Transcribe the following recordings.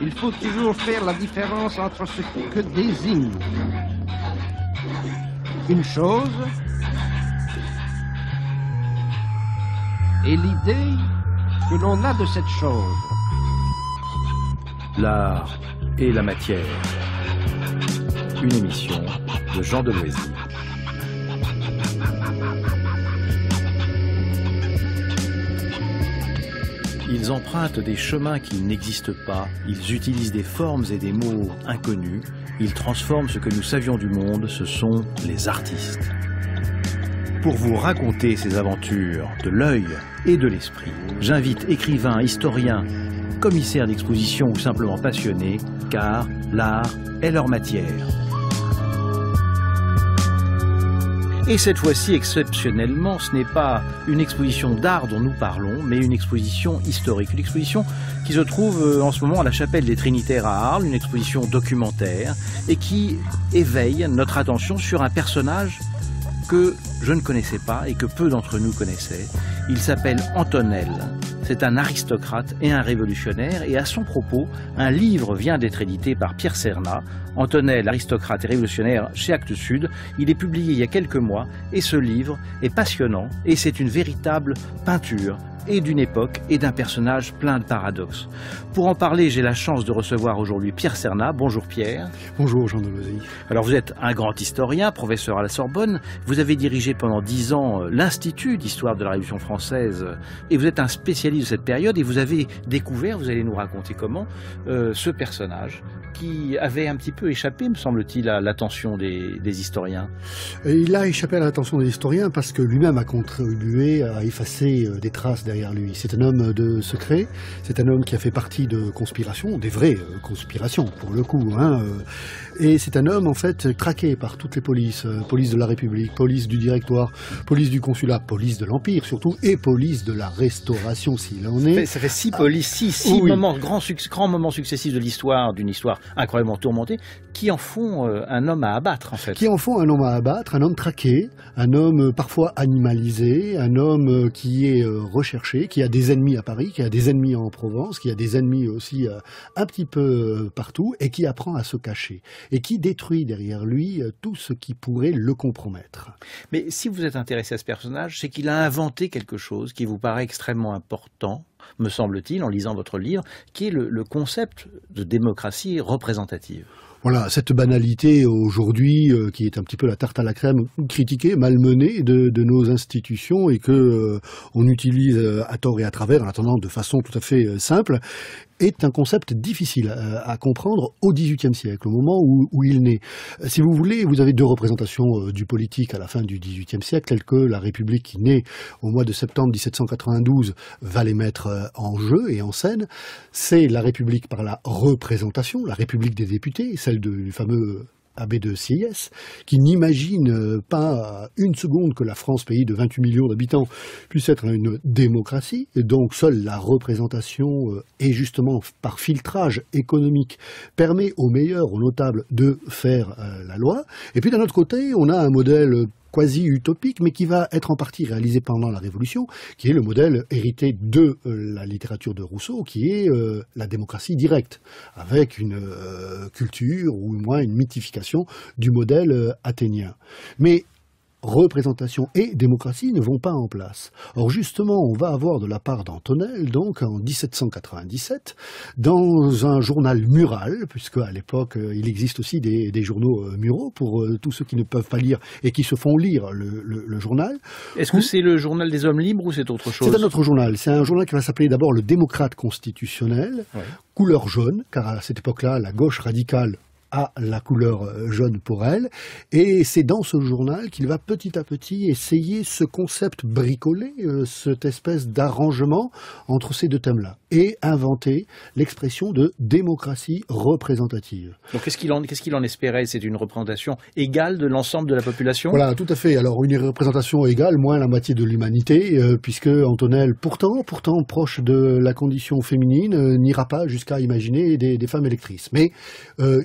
Il faut toujours faire la différence entre ce que désigne une chose et l'idée que l'on a de cette chose. L'art et la matière. Une émission de Jean de Loisy. Ils empruntent des chemins qui n'existent pas, ils utilisent des formes et des mots inconnus, ils transforment ce que nous savions du monde, ce sont les artistes. Pour vous raconter ces aventures de l'œil et de l'esprit, j'invite écrivains, historiens, commissaires d'exposition ou simplement passionnés, car l'art est leur matière. Et cette fois-ci, exceptionnellement, ce n'est pas une exposition d'art dont nous parlons, mais une exposition historique. Une exposition qui se trouve euh, en ce moment à la Chapelle des Trinitaires à Arles, une exposition documentaire, et qui éveille notre attention sur un personnage que je ne connaissais pas et que peu d'entre nous connaissaient. Il s'appelle Antonelle. C'est un aristocrate et un révolutionnaire, et à son propos, un livre vient d'être édité par Pierre Serna, Antonelle, aristocrate et révolutionnaire chez Actes Sud. Il est publié il y a quelques mois, et ce livre est passionnant, et c'est une véritable peinture et d'une époque et d'un personnage plein de paradoxes. Pour en parler, j'ai la chance de recevoir aujourd'hui Pierre Serna. Bonjour Pierre. Bonjour Jean Delosy. Alors vous êtes un grand historien, professeur à la Sorbonne. Vous avez dirigé pendant dix ans euh, l'Institut d'histoire de la Révolution française et vous êtes un spécialiste de cette période et vous avez découvert, vous allez nous raconter comment, euh, ce personnage qui avait un petit peu échappé, me semble-t-il, à l'attention des, historiens. Il a échappé à l'attention des historiens parce que lui-même a contribué à effacer euh, des traces derrière lui. C'est un homme de secret, c'est un homme qui a fait partie de conspirations, des vraies euh, conspirations pour le coup. Hein. Et c'est un homme en fait traqué par toutes les polices, police de la République, police du directoire, police du consulat, police de l'Empire surtout, et police de la restauration s'il en est. six moments, grands, moments successifs de l'histoire, d'une histoire incroyablement tourmentée, qui en font euh, un homme à abattre, en fait. Qui en font un homme à abattre, un homme traqué, un homme euh, parfois animalisé, un homme euh, qui est recherché, qui a des ennemis à Paris, qui a des ennemis en Provence, qui a des ennemis aussi un petit peu partout, et qui apprend à se cacher, et qui détruit derrière lui tout ce qui pourrait le compromettre. Mais si vous êtes intéressé à ce personnage, c'est qu'il a inventé quelque chose qui vous paraît extrêmement important me semble-t-il, en lisant votre livre, qui est le, concept de démocratie représentative. Voilà, cette banalité aujourd'hui, euh, qui est un petit peu la tarte à la crème critiquée, malmenée de, nos institutions et que euh, on utilise euh, à tort et à travers, en attendant de façon tout à fait simple est un concept difficile euh, à, comprendre au XVIIIe siècle, au moment où, où, il naît. Euh, si vous voulez, vous avez deux représentations euh, du politique à la fin du XVIIIe siècle, telles que la République qui naît au mois de septembre 1792 va les mettre en jeu et en scène. C'est la République par la représentation, la République des députés, celle du fameux à B2CIS, qui n'imagine pas une seconde que la France, pays de 28 millions d'habitants, puisse être une démocratie. Et donc seule la représentation, euh, et justement par filtrage économique, permet aux meilleurs, aux notables, de faire euh, la loi. Et puis d'un autre côté, on a un modèle quasi utopique, mais qui va être en partie réalisé pendant la Révolution, qui est le modèle hérité de euh, la littérature de Rousseau, qui est euh, la démocratie directe, avec une euh, culture ou au moins une mythification du modèle athénien. Mais représentation et démocratie ne vont pas en place. Or justement, on va avoir de la part d'Antonel, donc en 1797, dans un journal mural, puisque à l'époque euh, il existe aussi des, journaux euh, muraux pour euh, tous ceux qui ne peuvent pas lire et qui se font lire le, journal. Est-ce que c'est le journal des hommes libres ou c'est autre chose C'est un autre journal. C'est un journal qui va s'appeler d'abord le démocrate constitutionnel, couleur jaune, car à cette époque-là, la gauche radicale à la couleur euh, jaune pour elle. Et c'est dans ce journal qu'il va petit à petit essayer ce concept bricolé, euh, cette espèce d'arrangement entre ces deux thèmes-là, et inventer l'expression de démocratie représentative. Donc qu'est-ce qu'il en, ce qu'il en, espérait C'est une représentation égale de l'ensemble de la population Voilà, tout à fait. Alors une représentation égale, moins la moitié de l'humanité, euh, puisque Antonelle, pourtant, pourtant proche de la condition féminine, n'ira pas jusqu'à imaginer des, femmes électrices. Mais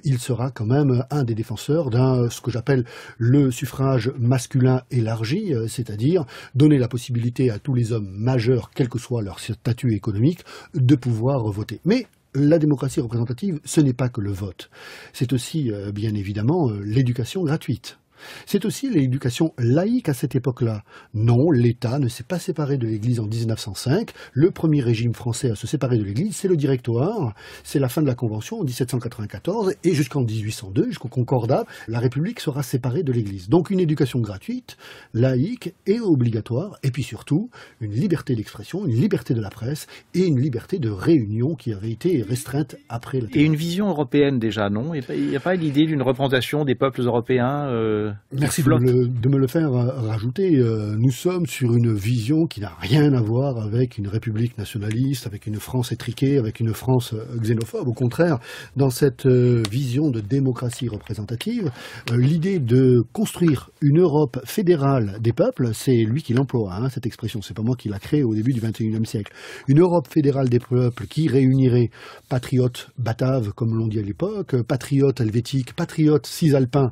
il se sera quand même un des défenseurs d'un euh, ce que j'appelle le suffrage masculin élargi, euh, c'est-à-dire donner la possibilité à tous les hommes majeurs, quel que soit leur statut économique, de pouvoir voter. Mais la démocratie représentative, ce n'est pas que le vote, c'est aussi euh, bien évidemment l'éducation gratuite. C'est aussi l'éducation laïque à cette époque-là. Non, l'État ne s'est pas séparé de l'Église en 1905. Le premier régime français à se séparer de l'Église, c'est le Directoire. C'est la fin de la Convention en 1794 et jusqu'en 1802, jusqu'au Concordat, la République sera séparée de l'Église. Donc une éducation gratuite, laïque et obligatoire, et puis surtout une liberté d'expression, une liberté de la presse et une liberté de réunion qui avait été restreinte après la. Et une vision européenne déjà, non Il n'y a pas l'idée d'une représentation des peuples européens euh, euh, Merci de, me le faire euh, rajouter. Euh, nous sommes sur une vision qui n'a rien à voir avec une République nationaliste, avec une France étriquée, avec une France xénophobe. Au contraire, dans cette vision de démocratie représentative, l'idée de construire une Europe fédérale des peuples, c'est lui qui l'emploie, hein, cette expression. C'est pas moi qui l'a créée au début du XXIe siècle. Une Europe fédérale des peuples qui réunirait patriotes bataves, comme l'on dit à l'époque, patriotes helvétiques, patriotes cisalpins,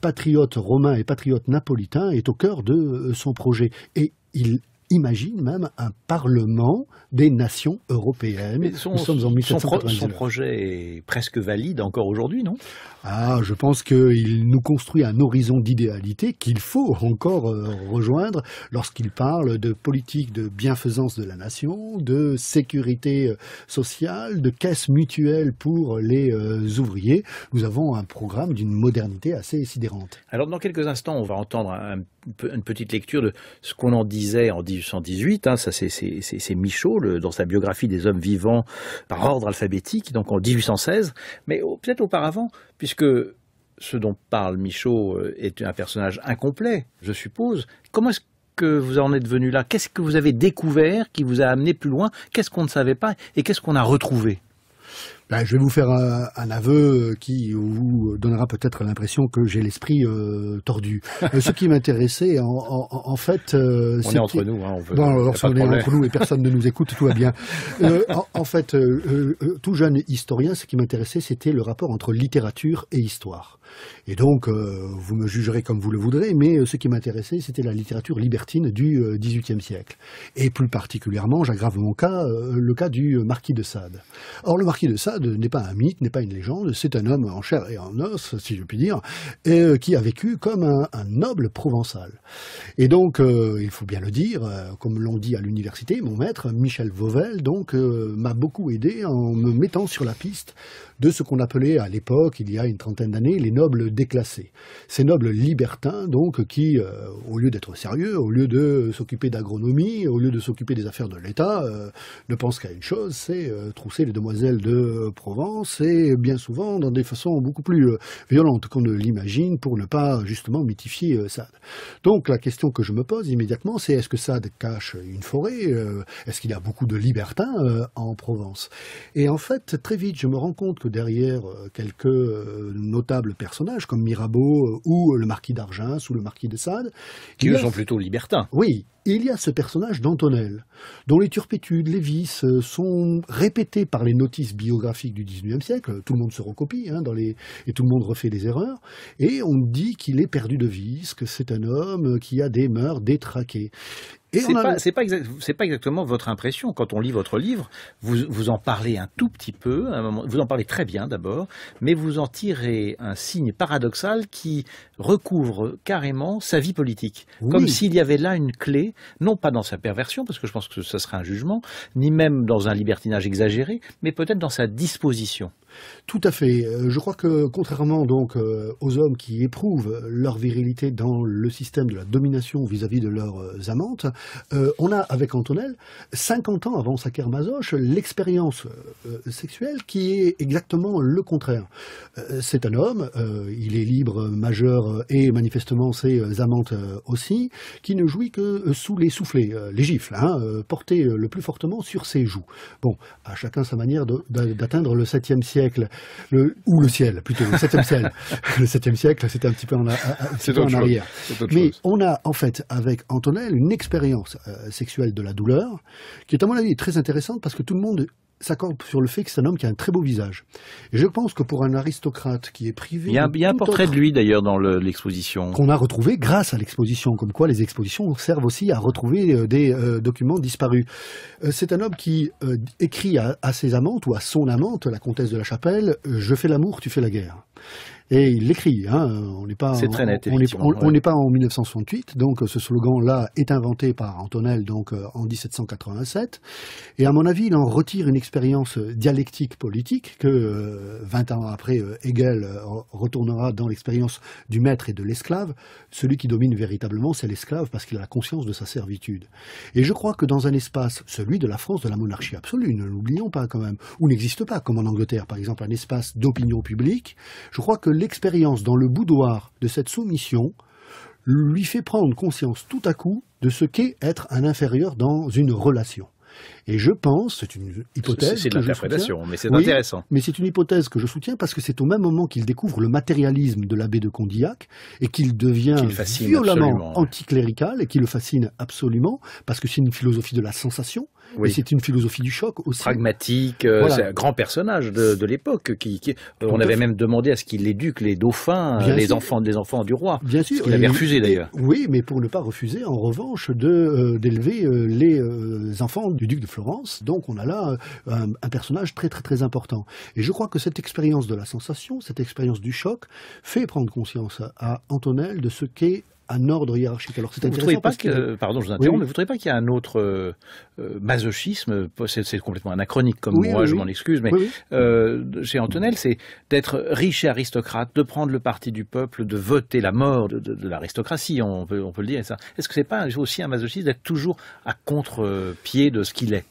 patriotes romain et patriote napolitain est au cœur de euh, son projet. Et il imagine même un parlement des nations européennes. son projet est presque valide encore aujourd'hui, non ah, je pense qu'il nous construit un horizon d'idéalité qu'il faut encore euh, rejoindre lorsqu'il parle de politique de bienfaisance de la nation, de sécurité euh, sociale, de caisse mutuelle pour les euh, ouvriers. Nous avons un programme d'une modernité assez sidérante. Alors dans quelques instants, on va entendre une petite lecture de ce qu'on en disait en 1818. Hein, ça, c'est Michaud dans sa biographie des hommes vivants par ordre alphabétique, donc en 1816. Mais peut-être auparavant, puisque ce dont parle Michaud euh, est un personnage incomplet, je suppose. Comment est-ce que vous en êtes venu là Qu'est-ce que vous avez découvert qui vous a amené plus loin Qu'est-ce qu'on ne savait pas et qu'est-ce qu'on a retrouvé ben, je vais vous faire un, un aveu euh, qui vous donnera peut-être l'impression que j'ai l'esprit euh, tordu. Euh, ce qui m'intéressait, en, en, en, fait, euh, on est, entre nous. Hein, on, veut... bon, alors, on est entre nous et personne ne nous écoute, tout va bien. Euh, en, en, fait, euh, tout jeune historien, ce qui m'intéressait, c'était le rapport entre littérature et histoire. Et donc, vous me jugerez comme vous le voudrez, mais ce qui m'intéressait, c'était la littérature libertine du XVIIIe siècle, et plus particulièrement, j'aggrave mon cas, le cas du marquis de Sade. Or, le marquis de Sade n'est pas un mythe, n'est pas une légende, c'est un homme en chair et en os, si je puis dire, euh, qui a vécu comme un, noble provençal. Et donc, euh, il faut bien le dire, euh, comme l'ont dit à l'université, mon maître, Michel Vauvel, donc, m'a beaucoup aidé en me mettant sur la piste de ce qu'on appelait à l'époque, il y a une trentaine d'années, les nobles déclassés. Ces nobles libertins, donc, qui, au lieu d'être sérieux, au lieu de s'occuper d'agronomie, au lieu de s'occuper des affaires de l'État, ne pensent qu'à une chose, c'est trousser les demoiselles de Provence et bien souvent dans des façons beaucoup plus euh, violentes qu'on ne l'imagine pour ne pas justement mythifier euh, Sade. Donc la question que je me pose immédiatement, c'est est-ce que Sade cache une forêt euh, Est-ce qu'il y a beaucoup de libertins en Provence Et en fait, très vite, je me rends compte que derrière quelques notables personnages comme Mirabeau ou le marquis d'Argens ou le marquis de Sade, qui eux sont plutôt libertins. Oui, il y a ce personnage d'Antonel, dont les turpitudes, les vices euh, sont répétées par les notices biographiques du XIXe siècle. Tout le monde se recopie, hein, et tout le monde refait des erreurs. Et on dit qu'il est perdu de vice, que c'est un homme qui a des mœurs détraquées. C'est n'est pas, exactement votre impression. Quand on lit votre livre, vous, en parlez un tout petit peu, vous en parlez très bien d'abord, mais vous en tirez un signe paradoxal qui recouvre carrément sa vie politique. Comme s'il y avait là une clé, non pas dans sa perversion, parce que je pense que ce serait un jugement, ni même dans un libertinage exagéré, mais peut-être dans sa disposition. Tout à fait. Euh, je crois que contrairement donc euh, aux hommes qui éprouvent leur virilité dans le système de la domination vis-à-vis de leurs euh, amantes, on a avec Antonelle 50 ans avant sa Kermazoche l'expérience sexuelle qui est exactement le contraire. C'est un homme, il est libre, majeur et manifestement ses amantes aussi, qui ne jouit que sous les soufflets, les gifles, hein, portés le plus fortement sur ses joues. Bon, à chacun sa manière d'atteindre le septième siècle le, ou le ciel, plutôt, le 7e siècle. le 7e siècle, c'était un petit peu en, arrière. Mais on a, en fait, avec Antonelle, une expérience euh, sexuelle de la douleur, qui est, à mon avis, très intéressante parce que tout le monde S'accorde sur le fait que c'est un homme qui a un très beau visage. Et je pense que pour un aristocrate qui est privé... Il y a, un portrait de lui d'ailleurs dans l'exposition. qu'on a retrouvé grâce à l'exposition, comme quoi les expositions servent aussi à retrouver euh, des euh, documents disparus. Euh, c'est un homme qui écrit à, ses amantes ou à son amante, la comtesse de la Chapelle, Je fais l'amour, tu fais la guerre » et il l'écrit. Hein, on n'est pas, très net, on n'est pas en 1968, donc euh, ce slogan-là est inventé par Antonel donc euh, en 1787. Et à mon avis, il en retire une expérience dialectique politique que 20 euh, ans après Hegel retournera dans l'expérience du maître et de l'esclave. Celui qui domine véritablement, c'est l'esclave parce qu'il a la conscience de sa servitude. Et je crois que dans un espace, celui de la France, de la monarchie absolue, ne l'oublions pas quand même, où n'existe pas, comme en Angleterre par exemple, un espace d'opinion publique. Je crois que l'expérience dans le boudoir de cette soumission lui fait prendre conscience tout à coup de ce qu'est être un inférieur dans une relation. Et je pense, c'est une hypothèse. C'est de l'interprétation, mais c'est intéressant. Mais c'est une hypothèse que je soutiens parce que c'est au même moment qu'il découvre le matérialisme de l'abbé de Condillac et qu'il devient violemment anticlérical et qui le fascine absolument parce que c'est une philosophie de la sensation. Et c'est une philosophie du choc aussi. Pragmatique, euh, c'est un grand personnage de, l'époque. Qui, euh, on avait même demandé à ce qu'il éduque les dauphins, les enfants, des enfants du roi. Bien sûr. Il avait refusé d'ailleurs. Oui, mais pour ne pas refuser, en revanche, de euh, d'élever les enfants du duc de Florence. Donc on a là euh, un, personnage très très très important. Et je crois que cette expérience de la sensation, cette expérience du choc, fait prendre conscience à, à de ce qu'est un ordre hiérarchique. Alors c'est euh, pardon, je vous interromps, mais vous ne trouvez pas qu'il y a un autre euh, euh, masochisme C'est complètement anachronique comme moi, je m'en excuse, mais chez Antonel, c'est d'être riche et aristocrate, de prendre le parti du peuple, de voter la mort de, l'aristocratie. On peut, le dire. Est-ce que c'est pas aussi un masochisme d'être toujours à contre-pied de ce qu'il est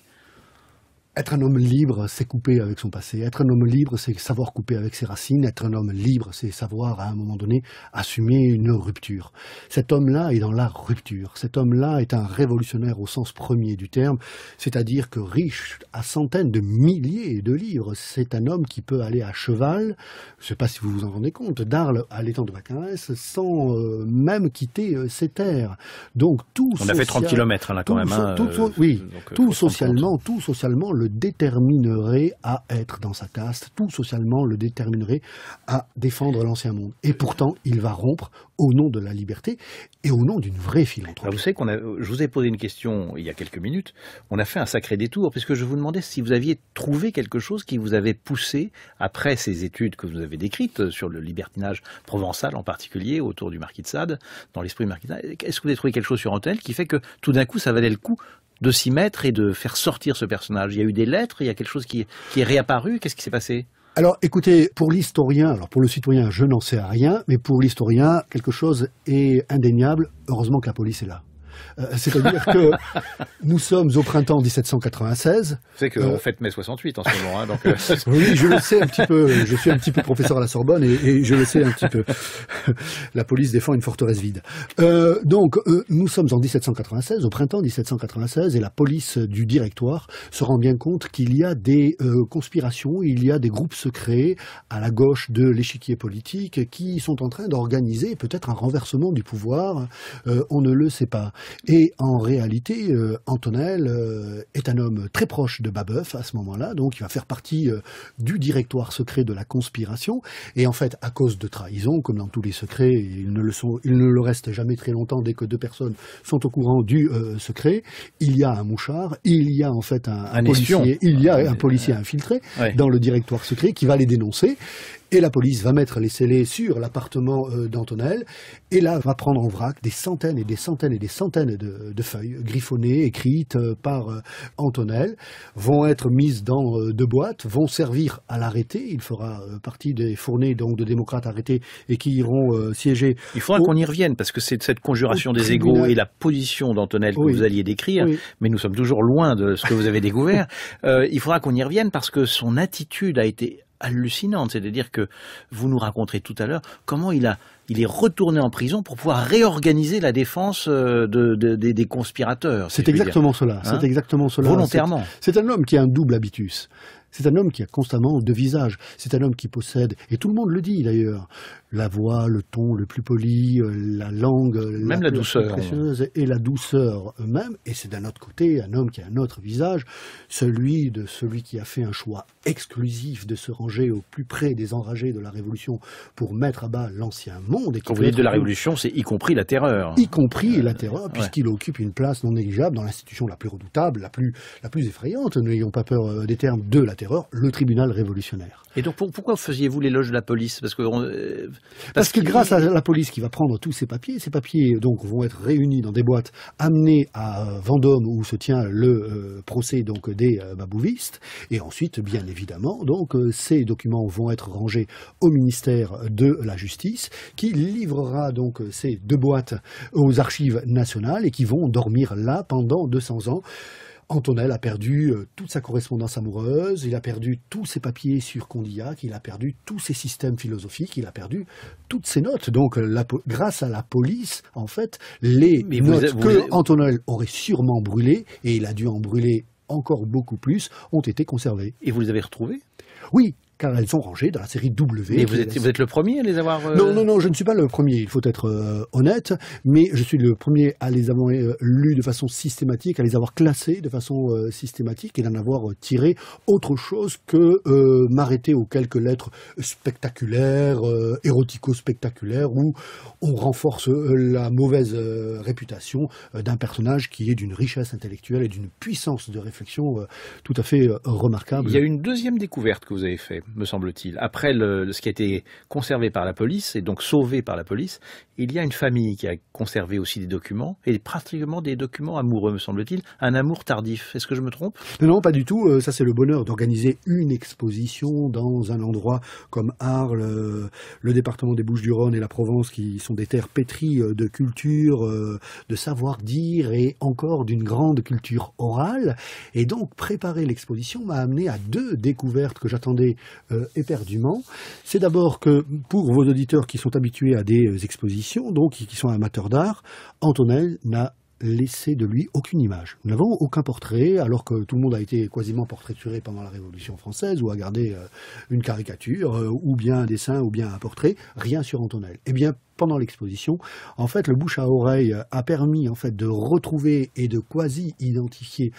être un homme libre, c'est couper avec son passé. Être un homme libre, c'est savoir couper avec ses racines. Être un homme libre, c'est savoir, à un moment donné, assumer une rupture. Cet homme-là est dans la rupture. Cet homme-là est un révolutionnaire au sens premier du terme, c'est-à-dire que riche à centaines de milliers de livres, c'est un homme qui peut aller à cheval, je ne sais pas si vous vous en rendez compte, d'Arles à l'étang de Vacances, sans euh, même quitter euh, ses terres. Donc tout On a fait 30 km hein, là quand même. Hein, euh, oui, tout socialement, tout socialement, le déterminerait à être dans sa caste, tout socialement le déterminerait à défendre l'ancien monde. Et pourtant, il va rompre au nom de la liberté et au nom d'une vraie philanthropie. Ah, vous qu'on a, euh, je vous ai posé une question il y a quelques minutes, on a fait un sacré détour, puisque je vous demandais si vous aviez trouvé quelque chose qui vous avait poussé, après ces études que vous avez décrites euh, sur le libertinage provençal en particulier, autour du Marquis de Sade, dans l'esprit du Marquis de Sade, est-ce que vous avez trouvé quelque chose sur Antel qui fait que tout d'un coup ça valait le coup de s'y mettre et de faire sortir ce personnage Il y a eu des lettres, il y a quelque chose qui, est réapparu. Qu'est-ce qui s'est passé alors écoutez, pour l'historien, alors pour le citoyen, je n'en sais rien, mais pour l'historien, quelque chose est indéniable. Heureusement que la police est là. Euh, c'est-à-dire que nous sommes au printemps 1796. C'est que qu'on euh, fête mai 68 en ce moment. Hein, donc euh, oui, je le sais un petit peu. Je suis un petit peu professeur à la Sorbonne et, et je le sais un petit peu. la police défend une forteresse vide. donc nous sommes en 1796, au printemps 1796, et la police du directoire se rend bien compte qu'il y a des conspirations, il y a des groupes secrets à la gauche de l'échiquier politique qui sont en train d'organiser peut-être un renversement du pouvoir. on ne le sait pas. Et en réalité, euh, Antonel euh, est un homme très proche de Babeuf à ce moment-là, donc il va faire partie euh, du directoire secret de la conspiration. Et en fait, à cause de trahison, comme dans tous les secrets, il ne le, sont, ne le jamais très longtemps dès que deux personnes sont au courant du secret. Il y a un mouchard, il y a en fait un, policier, il y a ah, un policier infiltré dans le directoire secret qui va les dénoncer. Et la police va mettre les scellés sur l'appartement euh, d'Antonel et là va prendre en vrac des centaines et des centaines et des centaines de, feuilles griffonnées, écrites euh, par euh, Antonel, vont être mises dans deux boîtes, vont servir à l'arrêter. Il fera partie des fournées donc de démocrates arrêtés et qui iront siéger. Il faudra qu'on y revienne parce que c'est cette conjuration des égaux et la position d'Antonel que vous alliez décrire, mais nous sommes toujours loin de ce que vous avez découvert. il faudra qu'on y revienne parce que son attitude a été hallucinante. C'est-à-dire que vous nous raconterez tout à l'heure comment il a il est retourné en prison pour pouvoir réorganiser la défense euh, des conspirateurs. c'est exactement cela. c'est hein exactement cela. Volontairement. C'est un homme qui a un double habitus. C'est un homme qui a constamment deux visages. C'est un homme qui possède, et tout le monde le dit d'ailleurs, la voix, le ton le plus poli, euh, la langue, euh, même la, douceur, précieuse et la douceur même. Et c'est d'un autre côté un homme qui a un autre visage, celui de celui qui a fait un choix exclusif de se ranger au plus près des enragés de la Révolution pour mettre à bas l'ancien monde. Et Quand vous dites de la Révolution, c'est y compris la terreur. Y compris la terreur, euh, puisqu'il occupe une place non négligeable dans l'institution la plus redoutable, la plus, la plus effrayante. N'ayons pas peur des termes de la erreur le tribunal révolutionnaire. Et donc pourquoi faisiez-vous l'éloge de la police Parce que, euh, parce, grâce à la police qui va prendre tous ces papiers, ces papiers donc vont être réunis dans des boîtes, amenés à Vendôme où se tient le euh, procès donc des babouvistes, euh, et ensuite bien évidemment donc ces documents vont être rangés au ministère de la Justice, qui livrera donc ces deux boîtes aux archives nationales et qui vont dormir là pendant 200 ans. Antonel a perdu euh, toute sa correspondance amoureuse, il a perdu tous ses papiers sur Condillac, il a perdu tous ses systèmes philosophiques, il a perdu toutes ses notes. Donc, euh, grâce à la police, en fait, les notes que Antonel aurait sûrement brûlées, et il a dû en brûler encore beaucoup plus, ont été conservées. Et vous les avez retrouvées Oui, car elles sont rangées dans la série W. Mais vous êtes, vous êtes le premier à les avoir euh, Non, non, non, je ne suis pas le premier, il faut être euh, honnête, mais je suis le premier à les avoir lu euh, lus de façon systématique, à les avoir classés de façon systématique et d'en avoir tiré autre chose que m'arrêter aux quelques lettres spectaculaires, érotico-spectaculaires, où on renforce la mauvaise réputation d'un personnage qui est d'une richesse intellectuelle et d'une puissance de réflexion tout à fait remarquable. Il y a une deuxième découverte que vous avez faite me semble-t-il. Après ce qui a été conservé par la police et donc sauvé par la police, il y a une famille qui a conservé aussi des documents et pratiquement des documents amoureux, me semble-t-il, un amour tardif. Est-ce que je me trompe non, non, pas du tout. Euh, ça, c'est le bonheur d'organiser une exposition dans un endroit comme Arles, euh, le département des Bouches-du-Rhône et la Provence, qui sont des terres pétries euh, de culture, de savoir-dire et encore d'une grande culture orale. Et donc, préparer l'exposition m'a amené à deux découvertes que j'attendais euh, éperdument. C'est d'abord que pour vos auditeurs qui sont habitués à des euh, expositions, donc qui sont amateurs d'art, Antonel n'a laissé de lui aucune image. Nous n'avons aucun portrait, alors que tout le monde a été quasiment portraituré pendant la Révolution française, ou a gardé euh, une caricature, ou bien un dessin, ou bien un portrait, rien sur Antonel. Eh bien, pendant l'exposition. En fait, le bouche à oreille a permis en fait de retrouver et de quasi identifier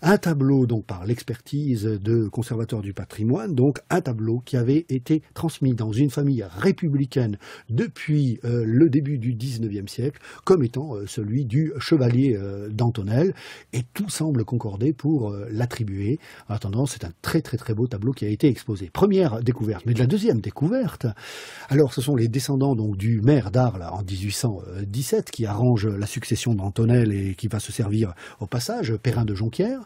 un tableau donc par l'expertise de conservateurs du patrimoine, donc un tableau qui avait été transmis dans une famille républicaine depuis euh, le début du 19e siècle comme étant euh, celui du chevalier euh, d'Antonel et tout semble concorder pour l'attribuer. En attendant, c'est un très très très beau tableau qui a été exposé. Première découverte, mais de la deuxième découverte. Alors ce sont les descendants donc du maire d'art en 1817 qui arrange la succession d'Antonel et qui va se servir au passage, Perrin de Jonquière.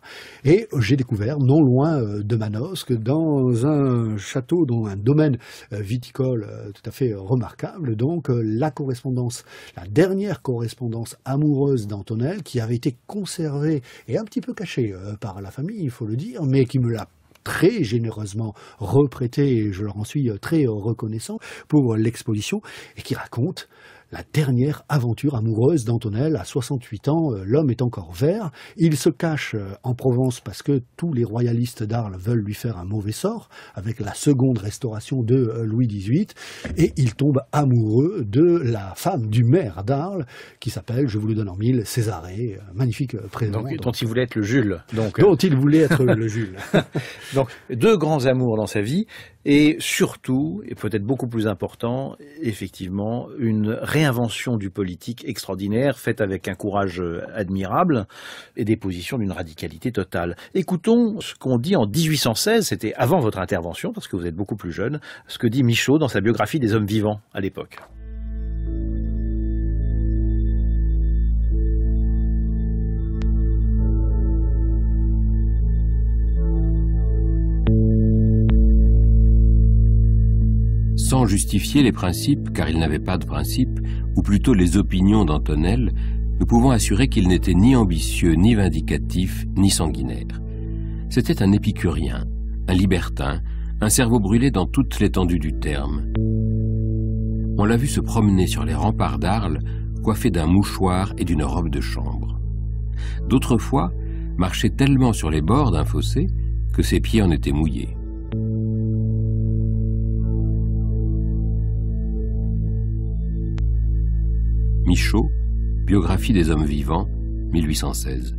Et j'ai découvert, non loin euh, de Manosque, dans un château, dans un domaine euh, viticole euh, tout à fait remarquable, donc la correspondance, la dernière correspondance amoureuse d'Antonel qui avait été conservée et un petit peu cachée par la famille, il faut le dire, mais qui me l'a très généreusement reprêté, et je leur en suis euh, très euh, reconnaissant pour euh, l'exposition, et qui raconte la dernière aventure amoureuse d'Antonelle. À 68 ans, euh, l'homme est encore vert. Il se cache euh, en Provence parce que tous les royalistes d'Arles veulent lui faire un mauvais sort avec la seconde restauration de euh, Louis XVIII. Et il tombe amoureux de la femme du maire d'Arles qui s'appelle, je vous le donne en mille, Césarée. Magnifique prénom. Donc, dont il voulait être le Jules. Donc, il voulait être le Jules. donc, deux grands amours dans sa vie. Et surtout, et peut-être beaucoup plus important, effectivement, une Invention du politique extraordinaire, faite avec un courage euh, admirable et des positions d'une radicalité totale. Écoutons ce qu'on dit en 1816, c'était avant votre intervention, parce que vous êtes beaucoup plus jeune, ce que dit Michaud dans sa biographie des hommes vivants à l'époque. justifier les principes, car il n'avait pas de principes, ou plutôt les opinions d'Antonelle, nous pouvons assurer qu'il n'était ni ambitieux, ni vindicatif, ni sanguinaire. C'était un épicurien, un libertin, un cerveau brûlé dans toute l'étendue du terme. On l'a vu se promener sur les remparts d'Arles, coiffé d'un mouchoir et d'une robe de chambre. D'autres fois, marchait tellement sur les bords d'un fossé que ses pieds en étaient mouillés. Michaud, Biographie des hommes vivants, 1816.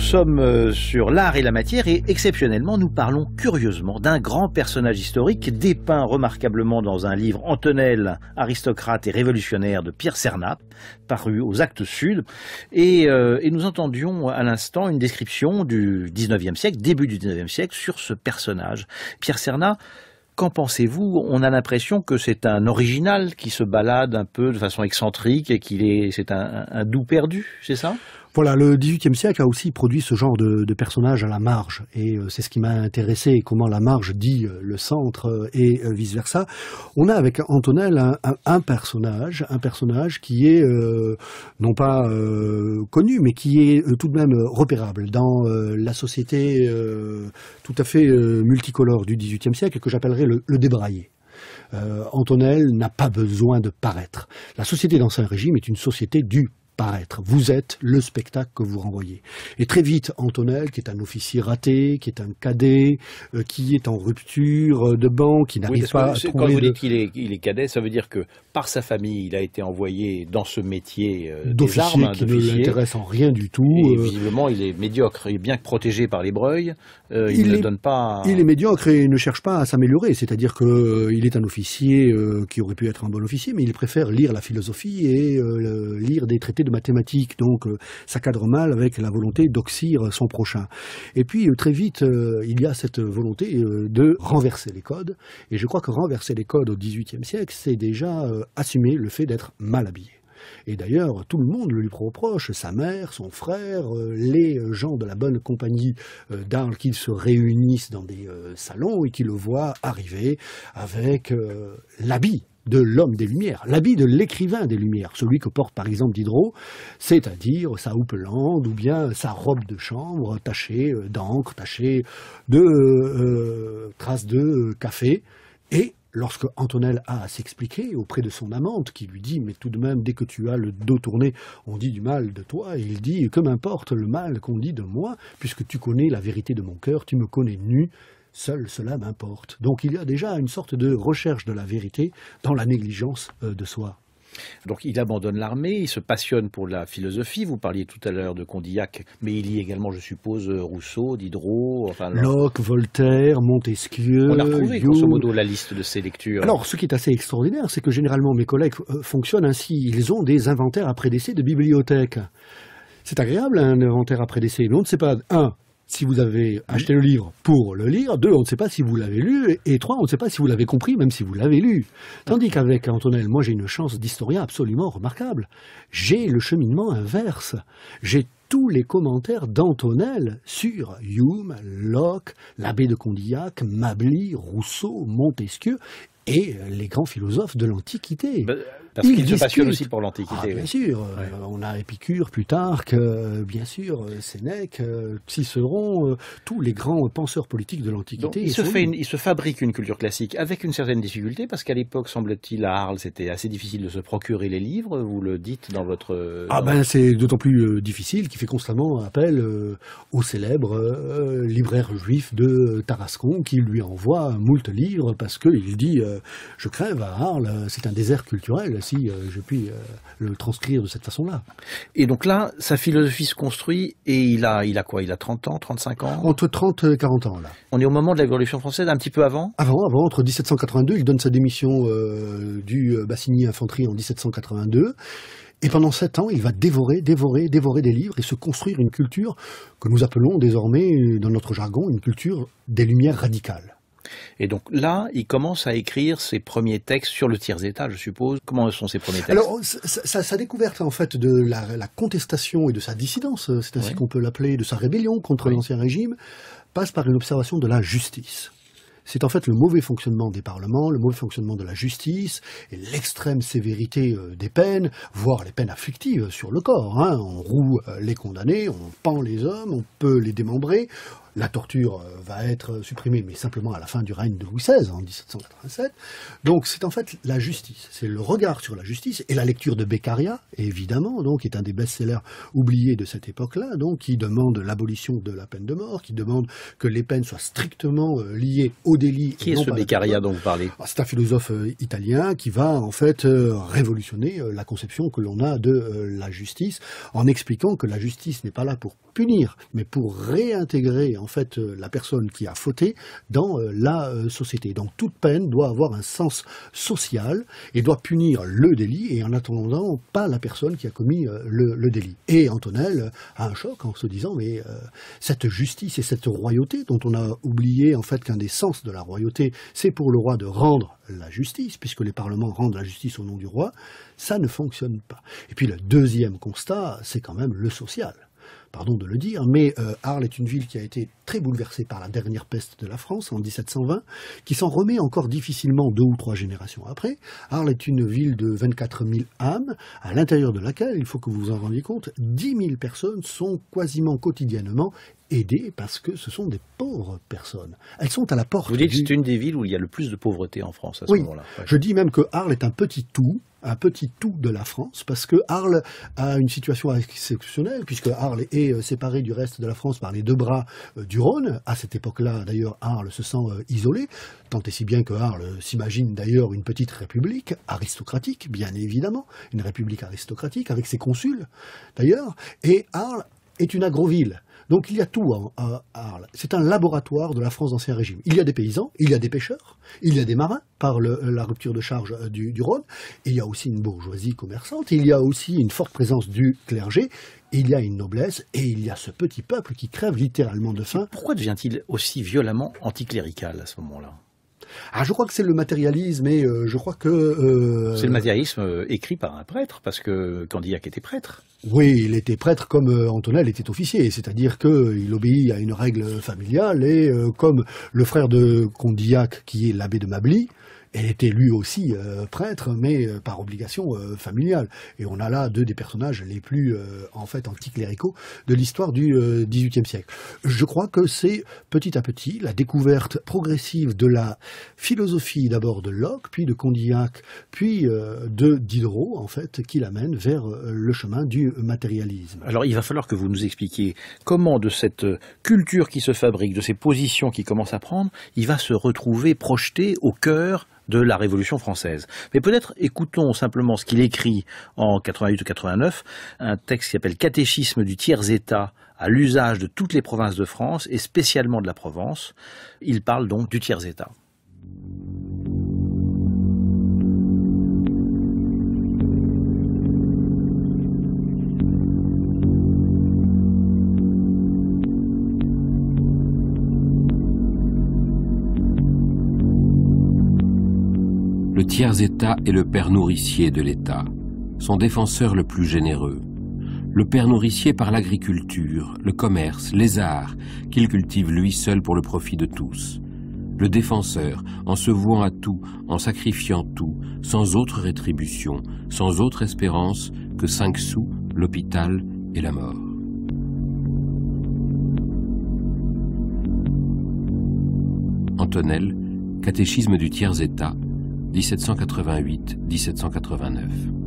Nous sommes euh, sur l'art et la matière et exceptionnellement nous parlons curieusement d'un grand personnage historique dépeint remarquablement dans un livre Antonelle, aristocrate et révolutionnaire de Pierre Cernat, paru aux Actes Sud. Et, euh, nous entendions à l'instant une description du 19e siècle, début du 19e siècle, sur ce personnage. Pierre Cernat, qu'en pensez-vous On a l'impression que c'est un original qui se balade un peu de façon excentrique et qu'il est, c'est un, doux perdu, c'est ça voilà, le XVIIIe siècle a aussi produit ce genre de, personnage personnages à la marge, et euh, c'est ce qui m'a intéressé, comment la marge dit euh, le centre euh, et vice-versa. On a avec Antonel un, personnage, un personnage qui est non pas connu, mais qui est tout de même repérable dans la société tout à fait multicolore du XVIIIe siècle, que j'appellerais le, débraillé. Antonelle Antonel n'a pas besoin de paraître. La société d'Ancien Régime est une société du vous êtes le spectacle que vous renvoyez. Et très vite, Antonel, qui est un officier raté, qui est un cadet, euh, qui est en rupture euh, de banc, qui n'arrive pas à Quand vous dites qu'il est, il est, cadet, ça veut dire que par sa famille, il a été envoyé dans ce métier euh, d'officier hein, qui ne l'intéresse en rien du tout. Et euh, visiblement, il est médiocre. et bien bien protégé par les breuils. il, ne donne pas. Il est médiocre et ne cherche pas à s'améliorer. C'est-à-dire qu'il il est un officier qui aurait pu être un bon officier, mais il préfère lire la philosophie et lire des traités de mathématiques, donc ça euh, cadre mal avec la volonté d'oxyre son prochain. Et puis euh, très vite, euh, il y a cette volonté de renverser les codes. Et je crois que renverser les codes au XVIIIe siècle, c'est déjà assumer le fait d'être mal habillé. Et d'ailleurs, tout le monde le lui reproche, sa mère, son frère, les gens de la bonne compagnie d'Arles qui se réunissent dans des salons et qui le voient arriver avec l'habit de l'homme des Lumières, l'habit de l'écrivain des Lumières, celui que porte par exemple Diderot, c'est-à-dire sa houppelande ou bien sa robe de chambre tachée euh, d'encre, tachée de euh, traces de euh, café, et lorsque Antonelle a à s'expliquer auprès de son amante, qui lui dit Mais tout de même, dès que tu as le dos tourné, on dit du mal de toi, il dit Que m'importe le mal qu'on dit de moi, puisque tu connais la vérité de mon cœur, tu me connais nu, Seul cela m'importe. Donc il y a déjà une sorte de recherche de la vérité dans la négligence euh, de soi. Donc il abandonne l'armée, il se passionne pour la philosophie. Vous parliez tout à l'heure de Condillac, mais il y a également, je suppose, euh, Rousseau, Diderot, Locke, Voltaire, Montesquieu. On a retrouvé grosso la liste de ses lectures. Alors ce qui est assez extraordinaire, c'est que généralement mes collègues euh, fonctionnent ainsi. Ils ont des inventaires après décès de bibliothèques. C'est agréable un inventaire après décès, mais on ne sait pas un si vous avez acheté le livre pour le lire. Deux, on ne sait pas si vous l'avez lu. Et trois, on ne sait pas si vous l'avez compris, même si vous l'avez lu. Tandis qu'avec Antonel, moi, j'ai une chance d'historien absolument remarquable. J'ai le cheminement inverse. J'ai tous les commentaires d'Antonel sur Hume, Locke, l'abbé de Condillac, Mably, Rousseau, Montesquieu et les grands philosophes de l'Antiquité. Bah, parce qu'il se passionne aussi pour l'Antiquité. Ah, bien sûr, euh, on a Épicure, Plutarque, euh, bien sûr, euh, Sénèque, Cicéron, tous les grands penseurs politiques de l'Antiquité. Il, se il se fabrique une culture classique avec une certaine difficulté, parce qu'à l'époque, semble-t-il, à Arles, c'était assez difficile de se procurer les livres, vous le dites dans votre... Ah ben c'est d'autant plus difficile qu'il fait constamment appel au célèbre libraire juif de Tarascon, qui lui envoie moult livres, parce qu'il dit, je crève à Arles, c'est un désert culturel, si euh, je puis euh, le transcrire de cette façon-là. Et donc là, sa philosophie se construit et il a, quoi Il a 30 ans, 35 ans Entre 30 et 40 ans, là. On est au moment de la Révolution française, un petit peu avant Avant, avant, entre 1782, il donne sa démission euh, du Bassigny Infanterie en 1782. Et pendant sept ans, il va dévorer, dévorer, dévorer des livres et se construire une culture que nous appelons désormais, dans notre jargon, une culture des Lumières radicales. Et donc là, il commence à écrire ses premiers textes sur le tiers-état, je suppose. Comment sont ses premiers textes Alors, sa, découverte, en fait, de la, contestation et de sa dissidence, euh, c'est ainsi qu'on peut l'appeler, de sa rébellion contre l'Ancien Régime, passe par une observation de la justice c'est en fait le mauvais fonctionnement des parlements, le mauvais fonctionnement de la justice et l'extrême sévérité euh, des peines, voire les peines afflictives sur le corps. Hein. On roue euh, les condamnés, on pend les hommes, on peut les démembrer, la torture euh, va être supprimée, mais simplement à la fin du règne de Louis XVI, en 1787. Donc c'est en fait la justice, c'est le regard sur la justice, et la lecture de Beccaria, évidemment, donc, est un des best-sellers oubliés de cette époque-là, donc, qui demande l'abolition de la peine de mort, qui demande que les peines soient strictement euh, liées au délit. Qui est ce Beccaria dont vous parlez ah, C'est un philosophe euh, italien qui va, en fait, révolutionner la conception que l'on a de la justice, en expliquant que la justice n'est pas là pour punir, mais pour réintégrer en fait euh, la personne qui a fauté dans euh, la euh, société. Donc toute peine doit avoir un sens social et doit punir le délit et en attendant pas la personne qui a commis le, délit. Et Antonel a un choc en se disant mais cette justice et cette royauté dont on a oublié en fait qu'un des sens de la royauté c'est pour le roi de rendre la justice, puisque les parlements rendent la justice au nom du roi, ça ne fonctionne pas. Et puis le deuxième constat, c'est quand même le social pardon de le dire, mais euh, Arles est une ville qui a été très bouleversée par la dernière peste de la France en 1720, qui s'en remet encore difficilement deux ou trois générations après. Arles est une ville de 24 000 âmes, à l'intérieur de laquelle, il faut que vous vous en rendiez compte, 10 000 personnes sont quasiment quotidiennement aidées parce que ce sont des pauvres personnes. Elles sont à la porte. Vous dites que c'est une des villes où il y a le plus de pauvreté en France à ce moment-là. Je dis même que Arles est un petit tout un petit tout de la France, parce que Arles a une situation exceptionnelle, puisque Arles est euh, séparé du reste de la France par les deux bras euh, du Rhône. À cette époque-là, d'ailleurs, Arles se sent euh, isolé, tant et si bien que Arles s'imagine d'ailleurs une petite république aristocratique, bien évidemment, une république aristocratique avec ses consuls, d'ailleurs, et Arles est une agroville. Donc il y a tout à, Arles. C'est un laboratoire de la France d'Ancien Régime. Il y a des paysans, il y a des pêcheurs, il y a des marins par euh, la rupture de charge euh, du, Rhône, il y a aussi une bourgeoisie commerçante, il y a aussi une forte présence du clergé, il y a une noblesse et il y a ce petit peuple qui crève littéralement de faim. Pourquoi devient-il aussi violemment anticlérical à ce moment-là ah, je crois que c'est le matérialisme et euh, je crois que... Euh, c'est le matérialisme euh, écrit par un prêtre, parce que Condillac était prêtre. Oui, il était prêtre comme Antonel était officier, c'est-à-dire qu'il obéit à une règle familiale et comme le frère de Condillac, qui est l'abbé de Mably, elle était lui aussi euh, prêtre, mais euh, par obligation euh, familiale. Et on a là deux des personnages les plus, en fait, anticléricaux de l'histoire du XVIIIe siècle. Je crois que c'est petit à petit la découverte progressive de la philosophie d'abord de Locke, puis de Condillac, puis de Diderot, en fait, qui l'amène vers le chemin du matérialisme. Alors il va falloir que vous nous expliquiez comment de cette culture qui se fabrique, de ces positions qui commencent à prendre, il va se retrouver projeté au cœur de la Révolution française. Mais peut-être écoutons simplement ce qu'il écrit en 88 ou 89, un texte qui s'appelle Catéchisme du tiers-État à l'usage de toutes les provinces de France et spécialement de la Provence. Il parle donc du tiers-État. tiers-État est le père nourricier de l'État, son défenseur le plus généreux. Le père nourricier par l'agriculture, le commerce, les arts, qu'il cultive lui seul pour le profit de tous. Le défenseur, en se vouant à tout, en sacrifiant tout, sans autre rétribution, sans autre espérance que cinq sous, l'hôpital et la mort. Antonelle, Catéchisme du tiers-État, 1788-1789.